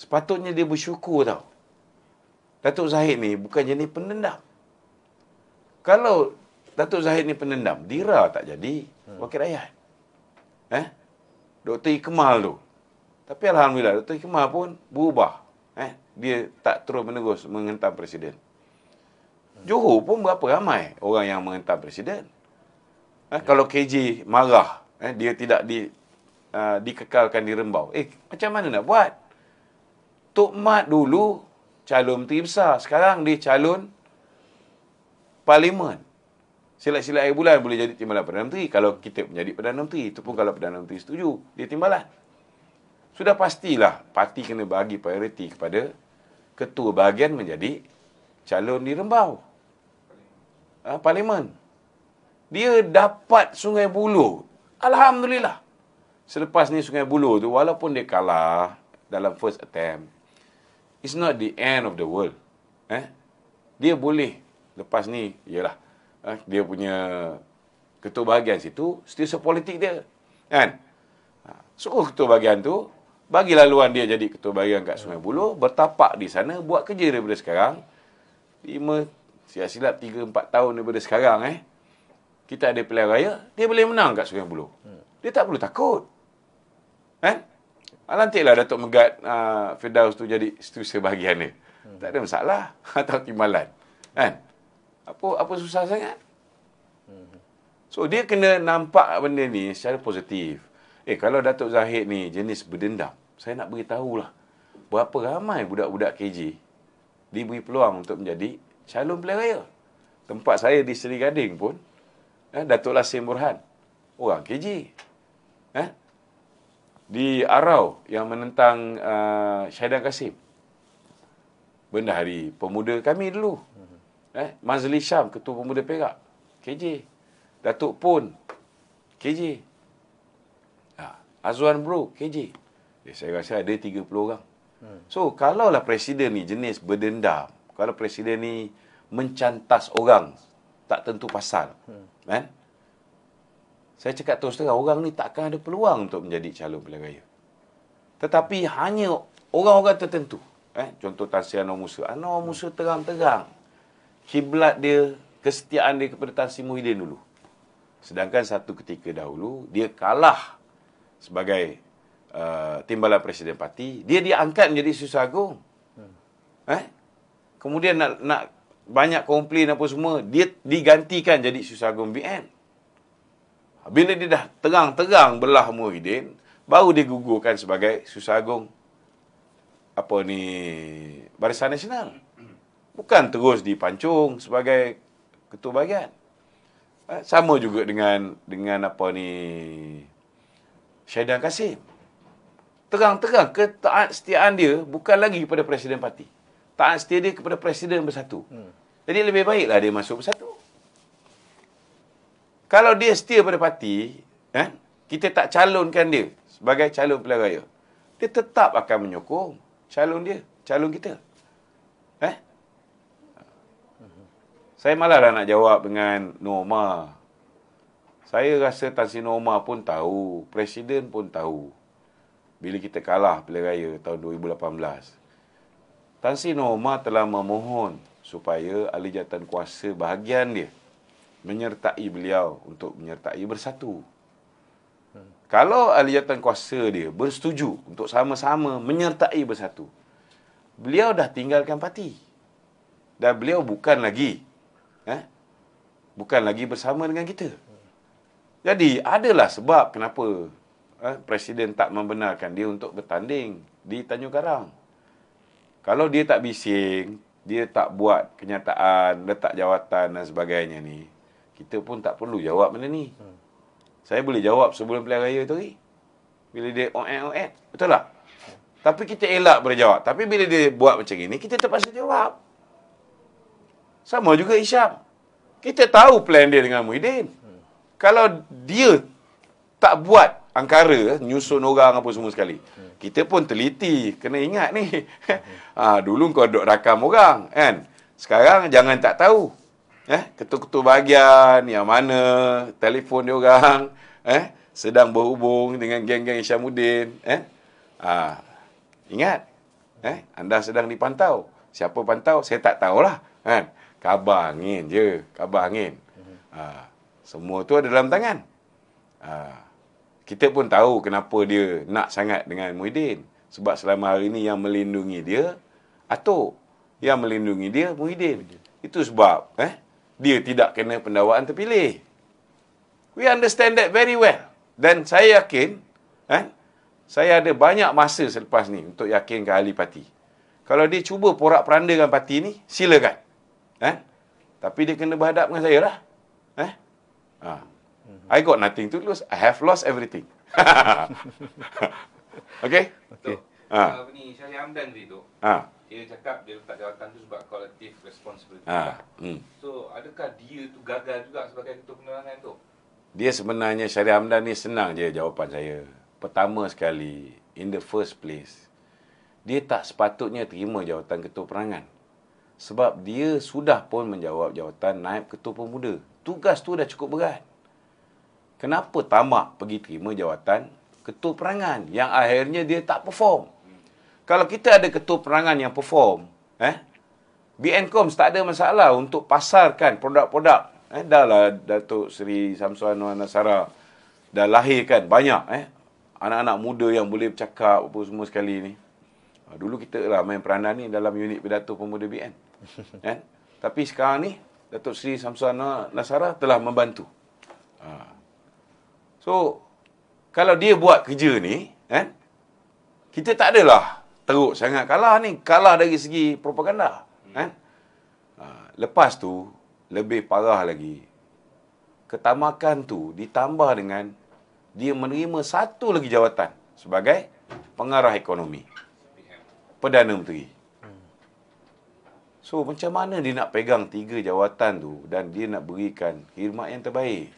Speaker 2: Sepatutnya dia bersyukur tau. Datuk Zahid ni bukan jenis penendam. Kalau Datuk Zahid ni penendam, Dira tak jadi hmm. wakil rakyat. Eh? Dr. Ikmal tu, tapi Alhamdulillah, Dr. Hikmah pun berubah. Eh? Dia tak terus menerus menghentam Presiden. Johor pun berapa ramai orang yang menghentam Presiden. Eh? Ya. Kalau KJ marah, eh? dia tidak di, uh, dikekalkan di rembau. Eh, macam mana nak buat? Tok Mat dulu calon Menteri Besar. Sekarang dia calon Parlimen. Silat-silat air bulan boleh jadi timbalan Perdana Menteri. Kalau kita menjadi Perdana Menteri. Itu pun kalau Perdana Menteri setuju, dia timbalan sudah pastilah parti kena bagi prioriti kepada ketua bahagian menjadi calon di Rembau. Ha, Parlimen. Dia dapat Sungai Buloh. Alhamdulillah. Selepas ni Sungai Buloh tu walaupun dia kalah dalam first attempt. It's not the end of the world. Eh? Dia boleh lepas ni ialah eh, dia punya ketua bahagian situ still politik dia. Kan? Ha, ketua bahagian tu bagi laluan dia jadi ketua bahagian kat Sungai ya. Buloh, bertapak di sana, buat kerja daripada sekarang. Lima, siap silap tiga, empat tahun daripada sekarang eh. Kita ada pilihan raya, dia boleh menang kat Sungai Buloh. Hmm. Dia tak perlu takut. kan Eh? Alantiklah ah, Datuk Megat uh, Firdaus tu jadi setiausaha bahagian dia. Hmm. Tak ada masalah. Atau timbalan. Kan? Apa apa susah sangat? Hmm. So, dia kena nampak benda ni secara positif. Eh kalau Datuk Zahid ni jenis berdendam, saya nak lah, berapa ramai budak-budak KJ diberi peluang untuk menjadi calon pilihan raya. Tempat saya di Seri Gading pun, eh, Datuk Lassim Burhan, orang KJ. Eh? Di Arau yang menentang uh, eh, Syahidan Kasim, hari pemuda kami dulu. Mhm. Eh? Mazli Syam, ketua pemuda Perak, KJ. Datuk pun, KJ. Azwan bro, KJ. Ya, eh, saya rasa ada 30 orang. Hmm. So, kalaulah presiden ni jenis berdendam, kalau presiden ni mencantas orang, tak tentu pasal. Hmm. Kan? Saya cakap terus terang, orang ni takkan ada peluang untuk menjadi calon pilihan raya. Tetapi hanya orang-orang tertentu. Eh? Contoh Tan Sri Anwar Musa. Anwar hmm. Musa terang-terang. Kiblat dia, kesetiaan dia kepada Tan Sri Muhyiddin dulu. Sedangkan satu ketika dahulu, dia kalah sebagai uh, timbalan presiden parti dia diangkat menjadi susagung hmm. eh kemudian nak nak banyak komplain apa semua dia digantikan jadi susagung BN bila dia dah terang-terang belah Muhyiddin baru dia gugurkan sebagai susagung apa ni Barisan Nasional bukan terus dipancung sebagai ketua bahagian eh, sama juga dengan dengan apa ni Syahidan Kasim. Terang-terang ketaat setiaan dia bukan lagi kepada Presiden Parti. Taat setia dia kepada Presiden Bersatu. Hmm. Jadi lebih baiklah dia masuk Bersatu. Kalau dia setia pada parti, eh, kita tak calonkan dia sebagai calon pilihan raya. Dia tetap akan menyokong calon dia, calon kita. Eh? Hmm. Saya malah nak jawab dengan Norma saya rasa Tan Sri Omar pun tahu, presiden pun tahu. Bila kita kalah pilihan raya tahun 2018. Tan Sri Omar telah memohon supaya ahli jawatan kuasa bahagian dia menyertai beliau untuk menyertai bersatu. Hmm. Kalau ahli jawatan kuasa dia bersetuju untuk sama-sama menyertai bersatu, beliau dah tinggalkan parti. Dan beliau bukan lagi eh, bukan lagi bersama dengan kita. Jadi adalah sebab kenapa eh, presiden tak membenarkan dia untuk bertanding di Tanjung Karang. Kalau dia tak bising, dia tak buat kenyataan, letak jawatan dan sebagainya ni, kita pun tak perlu jawab benda ni. Hmm. Saya boleh jawab sebelum pilihan raya tu ni. Bila dia oet oet, betul tak? Tapi kita elak berjawab. Tapi bila dia buat macam ini, kita terpaksa jawab. Sama juga Isyam. Kita tahu plan dia dengan Muhyiddin. Hmm kalau dia tak buat angkara nyusun orang apa semua sekali kita pun teliti kena ingat ni ha, dulu kau duk rakam orang kan sekarang jangan tak tahu eh ketuk-ketuk bahagian yang mana telefon dia orang eh sedang berhubung dengan geng-geng Syamuddin eh ha, ingat eh anda sedang dipantau siapa pantau saya tak tahulah kan khabar angin je khabar angin ha, semua tu ada dalam tangan. Ha. Kita pun tahu kenapa dia nak sangat dengan Muhyiddin. Sebab selama hari ni yang melindungi dia, Atok. Yang melindungi dia, Muhyiddin. Itu sebab eh, dia tidak kena pendawaan terpilih. We understand that very well. Dan saya yakin, eh, saya ada banyak masa selepas ni untuk yakinkan ahli parti. Kalau dia cuba porak dengan parti ni, silakan. Eh? Tapi dia kena berhadap dengan saya lah. Ah. I got nothing to lose. I have lost everything. okay?
Speaker 1: Okay. Ha. Uh, ni Syahri Hamdan tadi tu. Ha. Ah. Dia cakap dia letak jawatan tu sebab collective
Speaker 2: responsibility. Ha. Hmm. So, adakah dia tu gagal juga sebagai ketua penerangan tu? Dia sebenarnya Syahri Hamdan ni senang je jawapan saya. Pertama sekali, in the first place, dia tak sepatutnya terima jawatan ketua penerangan. Sebab dia sudah pun menjawab jawatan naib ketua pemuda tugas tu dah cukup berat. Kenapa tamak pergi terima jawatan ketua perangan yang akhirnya dia tak perform? Kalau kita ada ketua perangan yang perform, eh, BNCOM tak ada masalah untuk pasarkan produk-produk. Eh, dah lah Datuk Seri Samsuan Noor Nasara dah lahirkan banyak eh, anak-anak muda yang boleh bercakap apa semua sekali ni. Ah, dulu kita lah main peranan ni dalam unit pidato pemuda BN. Eh, tapi sekarang ni, Datuk Seri Samsana Nasara telah membantu. Ha. So, kalau dia buat kerja ni, eh, kita tak adalah teruk sangat kalah ni. Kalah dari segi propaganda. Eh. Ha. Lepas tu, lebih parah lagi, ketamakan tu ditambah dengan dia menerima satu lagi jawatan sebagai pengarah ekonomi. Perdana Menteri. So macam mana dia nak pegang tiga jawatan tu dan dia nak berikan khidmat yang terbaik?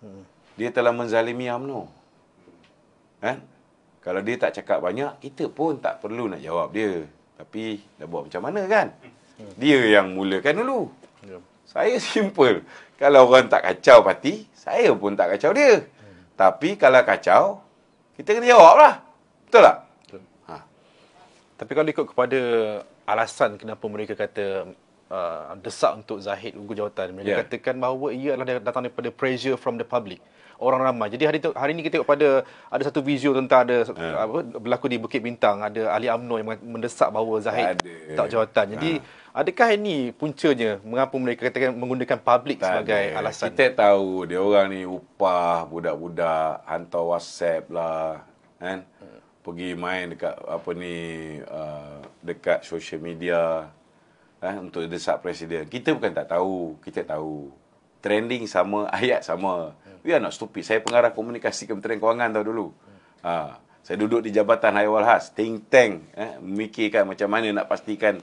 Speaker 2: Hmm. Dia telah menzalimi UMNO. Eh? Kalau dia tak cakap banyak, kita pun tak perlu nak jawab dia. Tapi dah buat macam mana kan? Hmm. Dia yang mulakan dulu. Ya. Saya simple. Kalau orang tak kacau parti, saya pun tak kacau dia. Hmm. Tapi kalau kacau, kita kena jawab lah. Betul tak?
Speaker 1: Ha. Tapi kalau ikut kepada alasan kenapa mereka kata uh, desak untuk Zahid gugur jawatan. Mereka yeah. katakan bahawa ia adalah datang daripada pressure from the public orang ramai. Jadi hari tu, hari ini kita tengok pada ada satu video tentang ada ha. apa berlaku di Bukit Bintang ada Ali UMNO yang mendesak bahawa Zahid ada. tak jawatan. Jadi ha. adakah ini puncanya mengapa mereka katakan menggunakan public sebagai ada. alasan?
Speaker 2: Kita tahu dia orang ni upah budak-budak hantar WhatsApp lah kan. Hmm pergi main dekat apa ni uh, dekat social media eh untuk desak presiden. Kita bukan tak tahu, kita tahu. Trending sama, ayat sama. We are not stupid. Saya pengarah komunikasi Kementerian Kewangan tau dulu. Ha, saya duduk di Jabatan Haiwal Walhas think tank eh memikirkan macam mana nak pastikan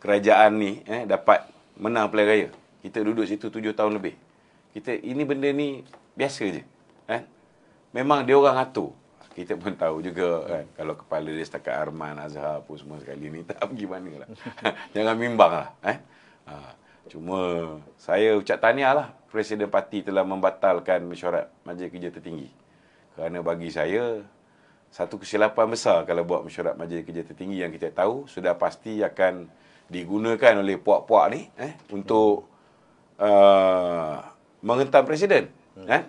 Speaker 2: kerajaan ni eh dapat menang pilihan raya. Kita duduk situ tujuh tahun lebih. Kita ini benda ni biasa je. Eh? Memang dia orang atur kita pun tahu juga kan kalau kepala dia setakat Arman Azhar pun semua sekali ni tak pergi manalah. Jangan bimbang lah eh. Ha, cuma saya ucap tanya lah Presiden Parti telah membatalkan mesyuarat Majlis Kerja Tertinggi. Kerana bagi saya satu kesilapan besar kalau buat mesyuarat Majlis Kerja Tertinggi yang kita tahu sudah pasti akan digunakan oleh puak-puak ni eh untuk uh, menghentam presiden. Eh?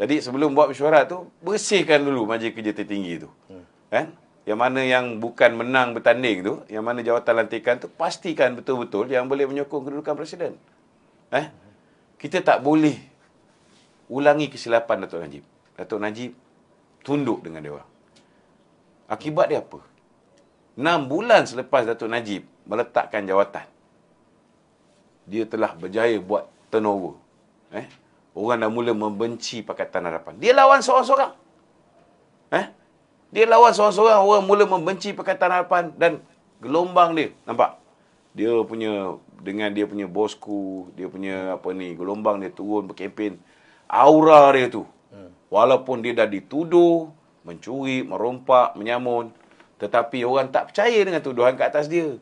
Speaker 2: Jadi sebelum buat mesyuarat tu bersihkan dulu majlis kerja tertinggi tu. Hmm. Kan? Yang mana yang bukan menang bertanding tu, yang mana jawatan lantikan tu pastikan betul-betul yang boleh menyokong kedudukan presiden. Eh? Kita tak boleh ulangi kesilapan Datuk Najib. Datuk Najib tunduk dengan dia. Akibat dia apa? 6 bulan selepas Datuk Najib meletakkan jawatan. Dia telah berjaya buat turnover. Eh? orang dah mula membenci Pakatan Harapan. Dia lawan seorang-seorang. Eh? Dia lawan seorang-seorang, orang mula membenci Pakatan Harapan dan gelombang dia. Nampak? Dia punya, dengan dia punya bosku, dia punya apa ni, gelombang dia turun berkempen. Aura dia tu. Hmm. Walaupun dia dah dituduh, mencuri, merompak, menyamun. Tetapi orang tak percaya dengan tuduhan ke atas dia.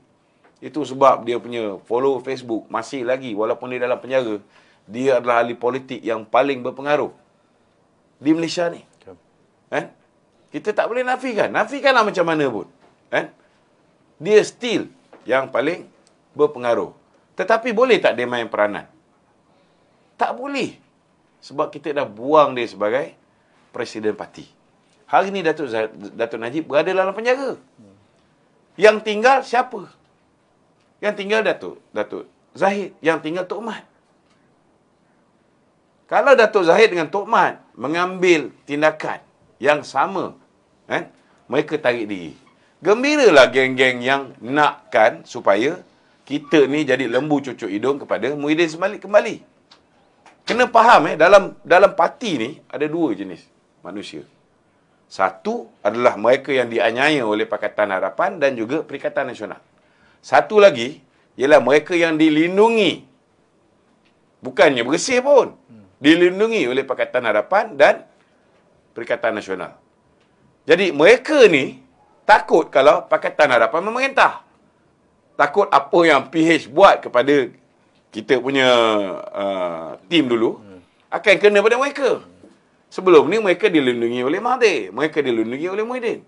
Speaker 2: Itu sebab dia punya follow Facebook masih lagi walaupun dia dalam penjara dia adalah ahli politik yang paling berpengaruh di Malaysia ni. Okay. Eh? Kita tak boleh nafikan. Nafikanlah macam mana pun. Eh? Dia still yang paling berpengaruh. Tetapi boleh tak dia main peranan? Tak boleh. Sebab kita dah buang dia sebagai presiden parti. Hari ni Datuk, Zah- Datuk Najib berada dalam penjara. Yang tinggal siapa? Yang tinggal Datuk, Datuk Zahid. Yang tinggal Tok Mat. Kalau Dato' Zahid dengan Tok Mat mengambil tindakan yang sama, eh, mereka tarik diri. Gembiralah geng-geng yang nakkan supaya kita ni jadi lembu cucuk hidung kepada Muhyiddin Semalik kembali. Kena faham eh, dalam dalam parti ni ada dua jenis manusia. Satu adalah mereka yang dianyaya oleh Pakatan Harapan dan juga Perikatan Nasional. Satu lagi ialah mereka yang dilindungi. Bukannya bersih pun. Hmm dilindungi oleh Pakatan Harapan dan Perikatan Nasional. Jadi mereka ni takut kalau Pakatan Harapan memerintah. Takut apa yang PH buat kepada kita punya uh, tim dulu hmm. akan kena pada mereka. Sebelum ni mereka dilindungi oleh Mahathir, mereka dilindungi oleh Muhyiddin.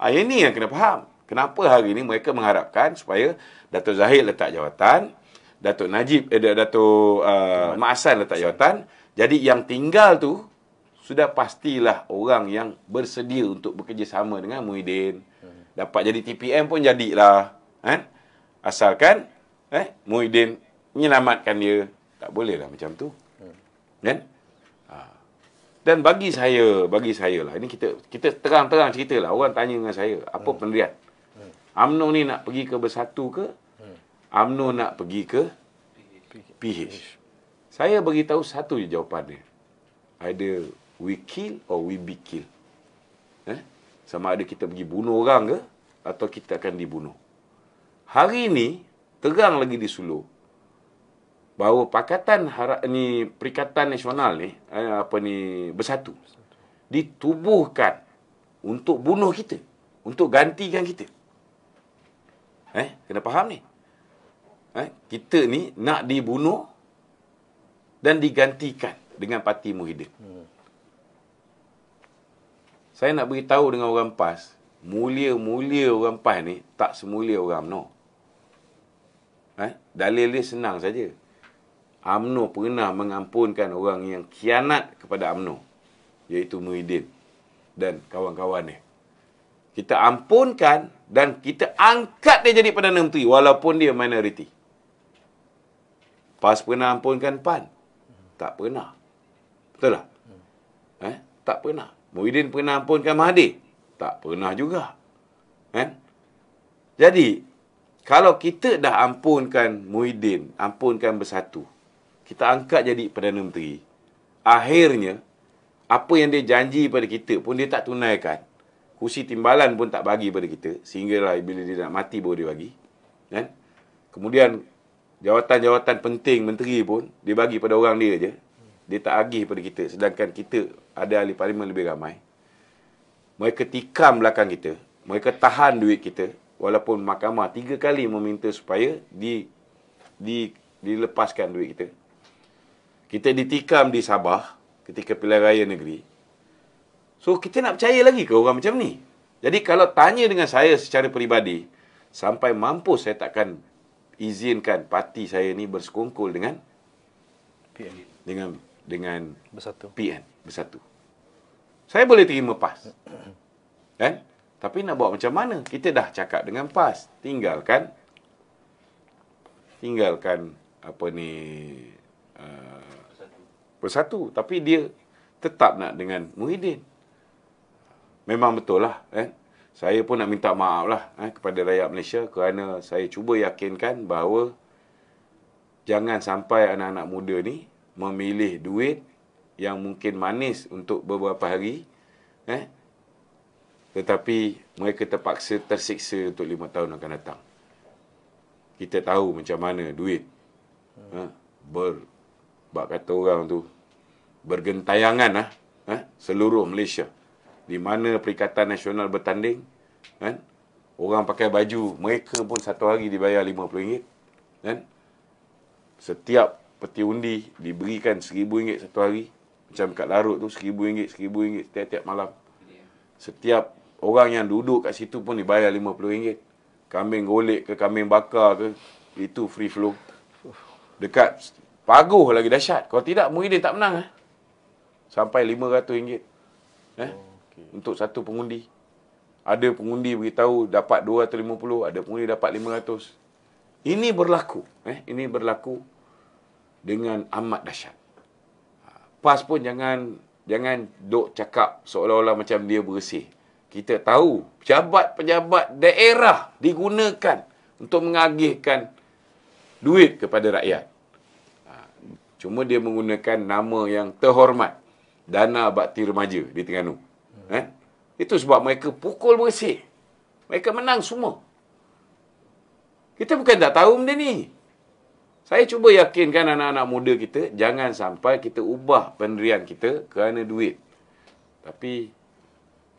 Speaker 2: Ah ini yang kena faham. Kenapa hari ini mereka mengharapkan supaya Dato' Zahid letak jawatan, Datuk Najib eh Datuk uh, Mak, Mak Hassan letak jawatan. Jadi yang tinggal tu sudah pastilah orang yang bersedia untuk bekerjasama dengan Muhyiddin. Hmm. Dapat jadi TPM pun jadilah. Kan? Eh? Asalkan eh Muhyiddin menyelamatkan dia. Tak bolehlah macam tu. Hmm. Kan? Ha. Dan bagi saya, bagi saya lah. Ini kita kita terang-terang cerita lah. Orang tanya dengan saya, apa hmm. pendirian? UMNO hmm. ni nak pergi ke bersatu ke UMNO nak pergi ke PH. PH. Saya tahu satu je jawapannya. Ada we kill or we be kill. Eh? Sama ada kita pergi bunuh orang ke atau kita akan dibunuh. Hari ini, terang lagi di Sulu bahawa pakatan hara, ni perikatan nasional ni eh, apa ni bersatu ditubuhkan untuk bunuh kita untuk gantikan kita eh kena faham ni eh, kita ni nak dibunuh dan digantikan dengan parti Muhyiddin. Hmm. Saya nak beritahu dengan orang PAS, mulia-mulia orang PAS ni tak semulia orang UMNO. Eh, dalil dia senang saja. UMNO pernah mengampunkan orang yang kianat kepada UMNO, iaitu Muhyiddin dan kawan-kawan dia. Kita ampunkan dan kita angkat dia jadi Perdana Menteri walaupun dia minoriti. PAS pernah ampunkan PAN? Tak pernah. Betul tak? Hmm. Eh? Tak pernah. Muhyiddin pernah ampunkan Mahathir? Tak pernah juga. Eh? Jadi, kalau kita dah ampunkan Muhyiddin, ampunkan bersatu, kita angkat jadi Perdana Menteri, akhirnya, apa yang dia janji pada kita pun dia tak tunaikan. Kursi timbalan pun tak bagi pada kita, sehinggalah bila dia nak mati baru dia bagi. Eh? Kemudian, jawatan-jawatan penting menteri pun dia bagi pada orang dia je. Dia tak agih pada kita sedangkan kita ada ahli parlimen lebih ramai. Mereka tikam belakang kita. Mereka tahan duit kita walaupun mahkamah tiga kali meminta supaya di di dilepaskan duit kita. Kita ditikam di Sabah ketika pilihan raya negeri. So kita nak percaya lagi ke orang macam ni? Jadi kalau tanya dengan saya secara peribadi, sampai mampu saya takkan izinkan parti saya ni bersekongkol dengan PN dengan dengan
Speaker 1: bersatu PN
Speaker 2: bersatu saya boleh terima PAS kan tapi nak buat macam mana kita dah cakap dengan PAS tinggalkan tinggalkan apa ni uh, eh, bersatu. bersatu tapi dia tetap nak dengan Muhyiddin memang betul lah kan eh? saya pun nak minta maaf lah eh, kepada rakyat Malaysia kerana saya cuba yakinkan bahawa jangan sampai anak-anak muda ni memilih duit yang mungkin manis untuk beberapa hari eh, tetapi mereka terpaksa tersiksa untuk lima tahun akan datang. Kita tahu macam mana duit hmm. eh, ber, bak kata orang tu bergentayangan lah eh, seluruh Malaysia. Hmm di mana Perikatan Nasional bertanding kan orang pakai baju mereka pun satu hari dibayar RM50 kan setiap peti undi diberikan RM1000 satu hari macam kat larut tu RM1000 RM1000 setiap malam setiap orang yang duduk kat situ pun dibayar RM50 kambing golek ke kambing bakar ke itu free flow dekat paguh lagi dahsyat kalau tidak muhyiddin tak menang eh sampai RM500 eh oh hmm. untuk satu pengundi. Ada pengundi beritahu dapat 250, ada pengundi dapat 500. Ini berlaku, eh ini berlaku dengan amat dahsyat. Ha, PAS pun jangan jangan dok cakap seolah-olah macam dia bersih. Kita tahu pejabat-pejabat daerah digunakan untuk mengagihkan duit kepada rakyat. Ha, cuma dia menggunakan nama yang terhormat. Dana Bakti Remaja di Tengganu. Itu sebab mereka pukul bersih. Mereka menang semua. Kita bukan tak tahu benda ni. Saya cuba yakinkan anak-anak muda kita, jangan sampai kita ubah pendirian kita kerana duit. Tapi,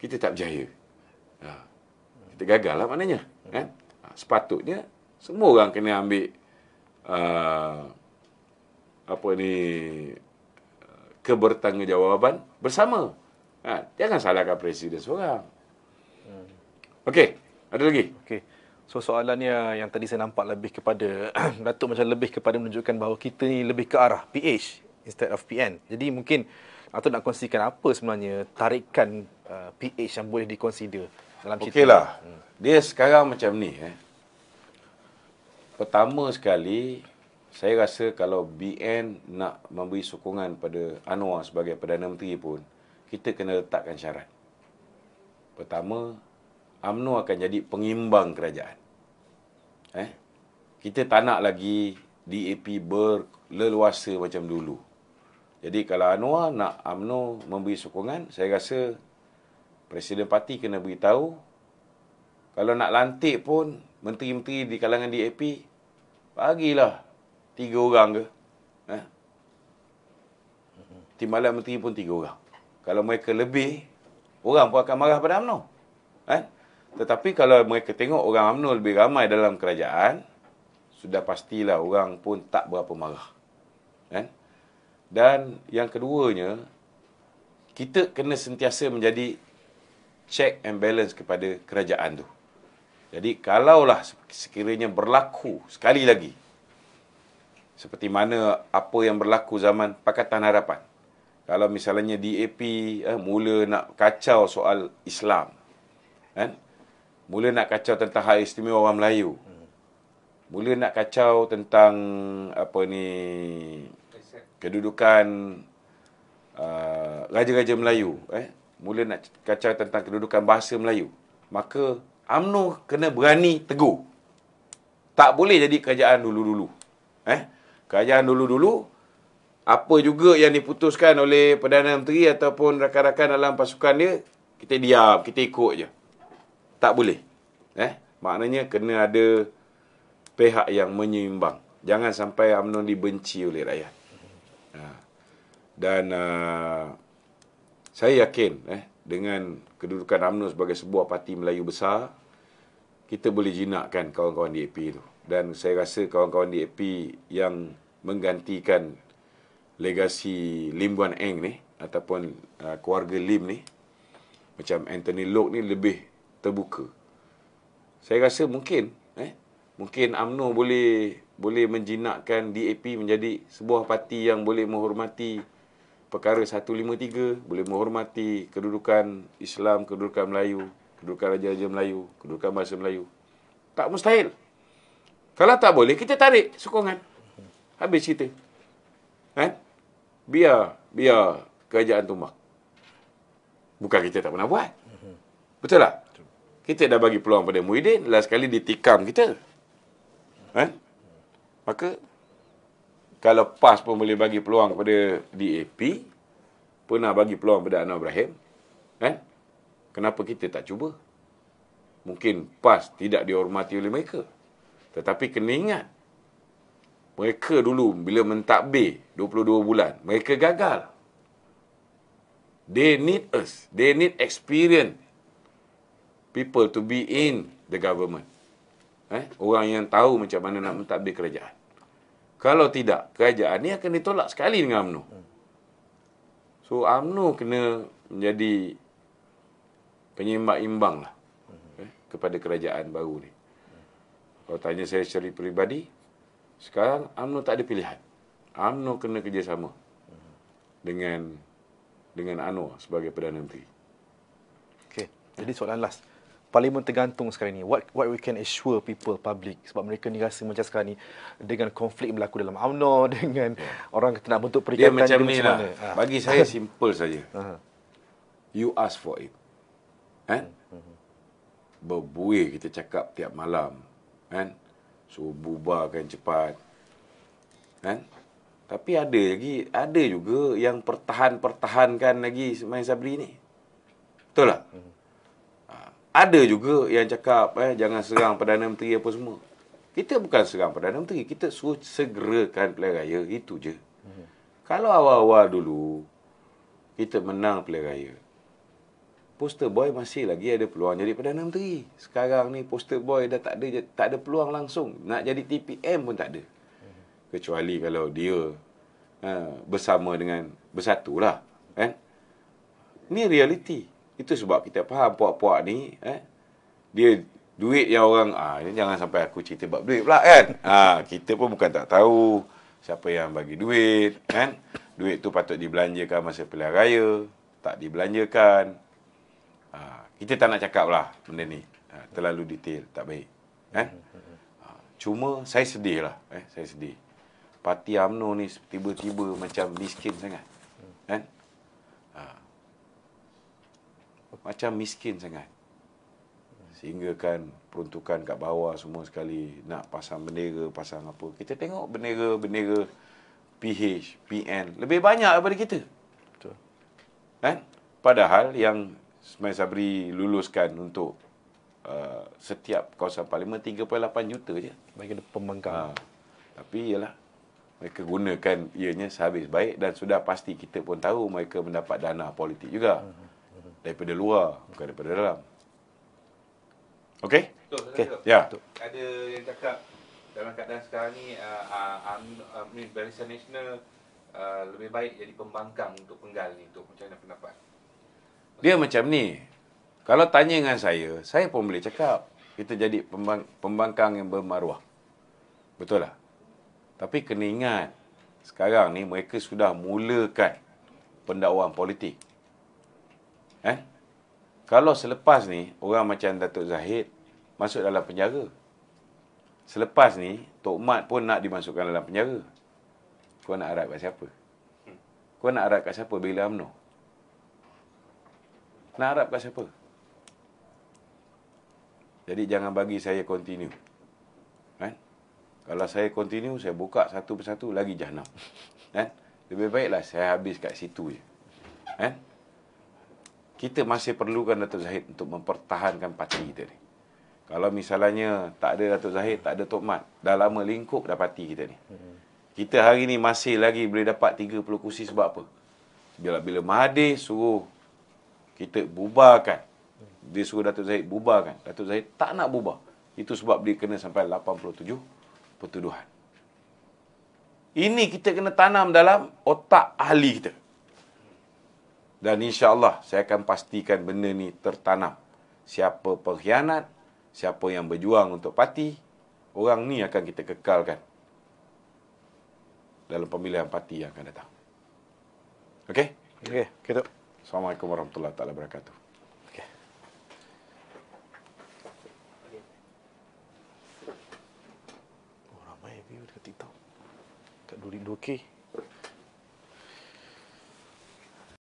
Speaker 2: kita tak berjaya. Ha. Kita gagal lah maknanya. Kan? Ha. Sepatutnya, semua orang kena ambil uh, apa ni uh, kebertanggungjawaban
Speaker 1: bersama. Ha, jangan salahkan presiden seorang. Hmm. Okey, ada lagi? Okey. So soalannya yang tadi saya nampak lebih kepada Datuk macam lebih kepada menunjukkan bahawa kita ni lebih ke arah PH instead of PN. Jadi mungkin atau nak kongsikan apa sebenarnya tarikan uh, PH yang boleh dikonsider dalam cerita. lah, Hmm. Dia sekarang macam ni eh. Pertama sekali
Speaker 2: saya rasa kalau BN nak memberi sokongan pada Anwar sebagai Perdana Menteri pun kita kena letakkan syarat. Pertama, UMNO akan jadi pengimbang kerajaan. Eh? Kita tak nak lagi DAP berleluasa macam dulu. Jadi kalau Anwar nak UMNO memberi sokongan, saya rasa Presiden Parti kena beritahu kalau nak lantik pun menteri-menteri di kalangan DAP, bagilah tiga orang ke. Eh? Timbalan menteri pun tiga orang kalau mereka lebih, orang pun akan marah pada UMNO. Eh? Tetapi kalau mereka tengok orang UMNO lebih ramai dalam kerajaan, sudah pastilah orang pun tak berapa marah. Eh? Dan yang keduanya, kita kena sentiasa menjadi check and balance kepada kerajaan tu. Jadi kalaulah sekiranya berlaku sekali lagi, seperti mana apa yang berlaku zaman Pakatan Harapan, kalau misalnya DAP eh, mula nak kacau soal Islam kan mula nak kacau tentang hak istimewa orang Melayu mula nak kacau tentang apa ni kedudukan uh, raja-raja Melayu eh mula nak kacau tentang kedudukan bahasa Melayu maka UMNO kena berani teguh tak boleh jadi kerajaan dulu-dulu eh kerajaan dulu-dulu apa juga yang diputuskan oleh Perdana Menteri ataupun rakan-rakan dalam pasukan dia, kita diam, kita ikut je. Tak boleh. Eh, maknanya kena ada pihak yang menyeimbang. Jangan sampai UMNO dibenci oleh rakyat. Ha. Dan uh, saya yakin eh, dengan kedudukan UMNO sebagai sebuah parti Melayu besar, kita boleh jinakkan kawan-kawan DAP itu. Dan saya rasa kawan-kawan DAP yang menggantikan legasi Lim Guan Eng ni ataupun uh, keluarga Lim ni macam Anthony Lok ni lebih terbuka. Saya rasa mungkin eh mungkin AMNO boleh boleh menjinakkan DAP menjadi sebuah parti yang boleh menghormati perkara 153, boleh menghormati kedudukan Islam, kedudukan Melayu, kedudukan raja-raja Melayu, kedudukan bahasa Melayu. Tak mustahil. Kalau tak boleh, kita tarik sokongan. Habis cerita. Eh? Biar, biar kerajaan tumbang. Bukan kita tak pernah buat. Betul tak? Kita dah bagi peluang pada Muhyiddin, last kali ditikam kita. Eh? Maka, kalau PAS pun boleh bagi peluang pada DAP, pernah bagi peluang pada Anwar Ibrahim, eh? kenapa kita tak cuba? Mungkin PAS tidak dihormati oleh mereka. Tetapi kena ingat, mereka dulu bila mentadbir 22 bulan, mereka gagal. They need us. They need experience. People to be in the government. Eh? Orang yang tahu macam mana nak mentadbir kerajaan. Kalau tidak, kerajaan ni akan ditolak sekali dengan UMNO. So UMNO kena menjadi penyeimbang imbang lah eh? kepada kerajaan baru ni. Kalau tanya saya secara peribadi, sekarang AMNO tak ada pilihan. AMNO kena kerjasama dengan dengan
Speaker 1: Anwar sebagai Perdana Menteri. Okey, jadi soalan last. Parlimen tergantung sekarang ni. What what we can assure people public sebab mereka ni rasa macam sekarang ni dengan konflik yang berlaku dalam AMNO dengan yeah. orang kata nak bentuk perikatan dia macam, macam lah. mana. Lah. Bagi saya
Speaker 2: simple saja. you ask for it. Kan? Eh? Mhm, mhm. Berbuih kita cakap tiap malam. Kan? Eh? Suruh bubarkan cepat Kan Tapi ada lagi Ada juga yang pertahan-pertahankan lagi Main Sabri ni Betul tak? Hmm. Ha, ada juga yang cakap eh, Jangan serang Perdana Menteri apa semua Kita bukan serang Perdana Menteri Kita suruh segerakan pilihan raya Itu je hmm. Kalau awal-awal dulu Kita menang pilihan raya poster boy masih lagi ada peluang jadi Perdana Menteri. Sekarang ni poster boy dah tak ada tak ada peluang langsung. Nak jadi TPM pun tak ada. Kecuali kalau dia uh, bersama dengan bersatulah. Eh? Ni realiti. Itu sebab kita faham puak-puak ni. Eh? Dia duit yang orang, ah, jangan sampai aku cerita buat duit pula kan. ah, kita pun bukan tak tahu siapa yang bagi duit. Kan? Duit tu patut dibelanjakan masa pilihan raya. Tak dibelanjakan. Ha, kita tak nak cakap lah benda ni. Ha, terlalu detail, tak baik. Eh? Ha, cuma saya sedih lah. Eh? Saya sedih. Parti UMNO ni tiba-tiba macam miskin sangat. Eh? Ha, macam miskin sangat. Sehingga kan peruntukan kat bawah semua sekali nak pasang bendera, pasang apa. Kita tengok bendera-bendera PH, PN lebih banyak daripada kita. Betul. Eh? Padahal yang Ismail Sabri luluskan untuk uh, setiap kawasan parlimen 3.8 juta je bagi pembangkang. Ha. Ah, tapi ialah mereka gunakan ianya sehabis baik dan sudah pasti kita pun tahu mereka mendapat dana politik juga mm-hmm. daripada luar bukan daripada dalam. Okey? okay. Ya. Betul.
Speaker 1: Ada yang cakap dalam keadaan sekarang ni uh, uh, um,
Speaker 2: uh, Barisan Nasional uh, lebih baik jadi pembangkang untuk penggal ni untuk macam mana pendapat? Dia macam ni. Kalau tanya dengan saya, saya pun boleh cakap. Kita jadi pembang- pembangkang yang bermaruah. Betul lah. Tapi kena ingat, sekarang ni mereka sudah mulakan pendakwaan politik. Eh? Kalau selepas ni, orang macam Datuk Zahid masuk dalam penjara. Selepas ni, Tok Mat pun nak dimasukkan dalam penjara. Kau nak harap kat siapa? Kau nak harap kat siapa bila UMNO? Nak harap kat siapa? Jadi jangan bagi saya continue. Kan? Kalau saya continue, saya buka satu persatu lagi jahanam. Kan? Lebih baiklah saya habis kat situ je. Kan? Kita masih perlukan Datuk Zahid untuk mempertahankan parti kita ni. Kalau misalnya tak ada Datuk Zahid, tak ada Tok Mat, dah lama lingkup dah parti kita ni. Kita hari ni masih lagi boleh dapat 30 kursi sebab apa? Bila bila Mahathir suruh kita bubarkan. Dia suruh Datuk Zahid bubarkan. Datuk Zahid tak nak bubar. Itu sebab dia kena sampai 87 pertuduhan. Ini kita kena tanam dalam otak ahli kita. Dan insya Allah saya akan pastikan benda ni tertanam. Siapa pengkhianat, siapa yang berjuang untuk parti, orang ni akan kita kekalkan dalam pemilihan parti yang akan datang. Okey? Okey, kita. Okay. Assalamualaikum warahmatullahi taala wabarakatuh. Okey.
Speaker 1: Oh, ramai view ya, dekat TikTok.
Speaker 2: Kat duri 2K.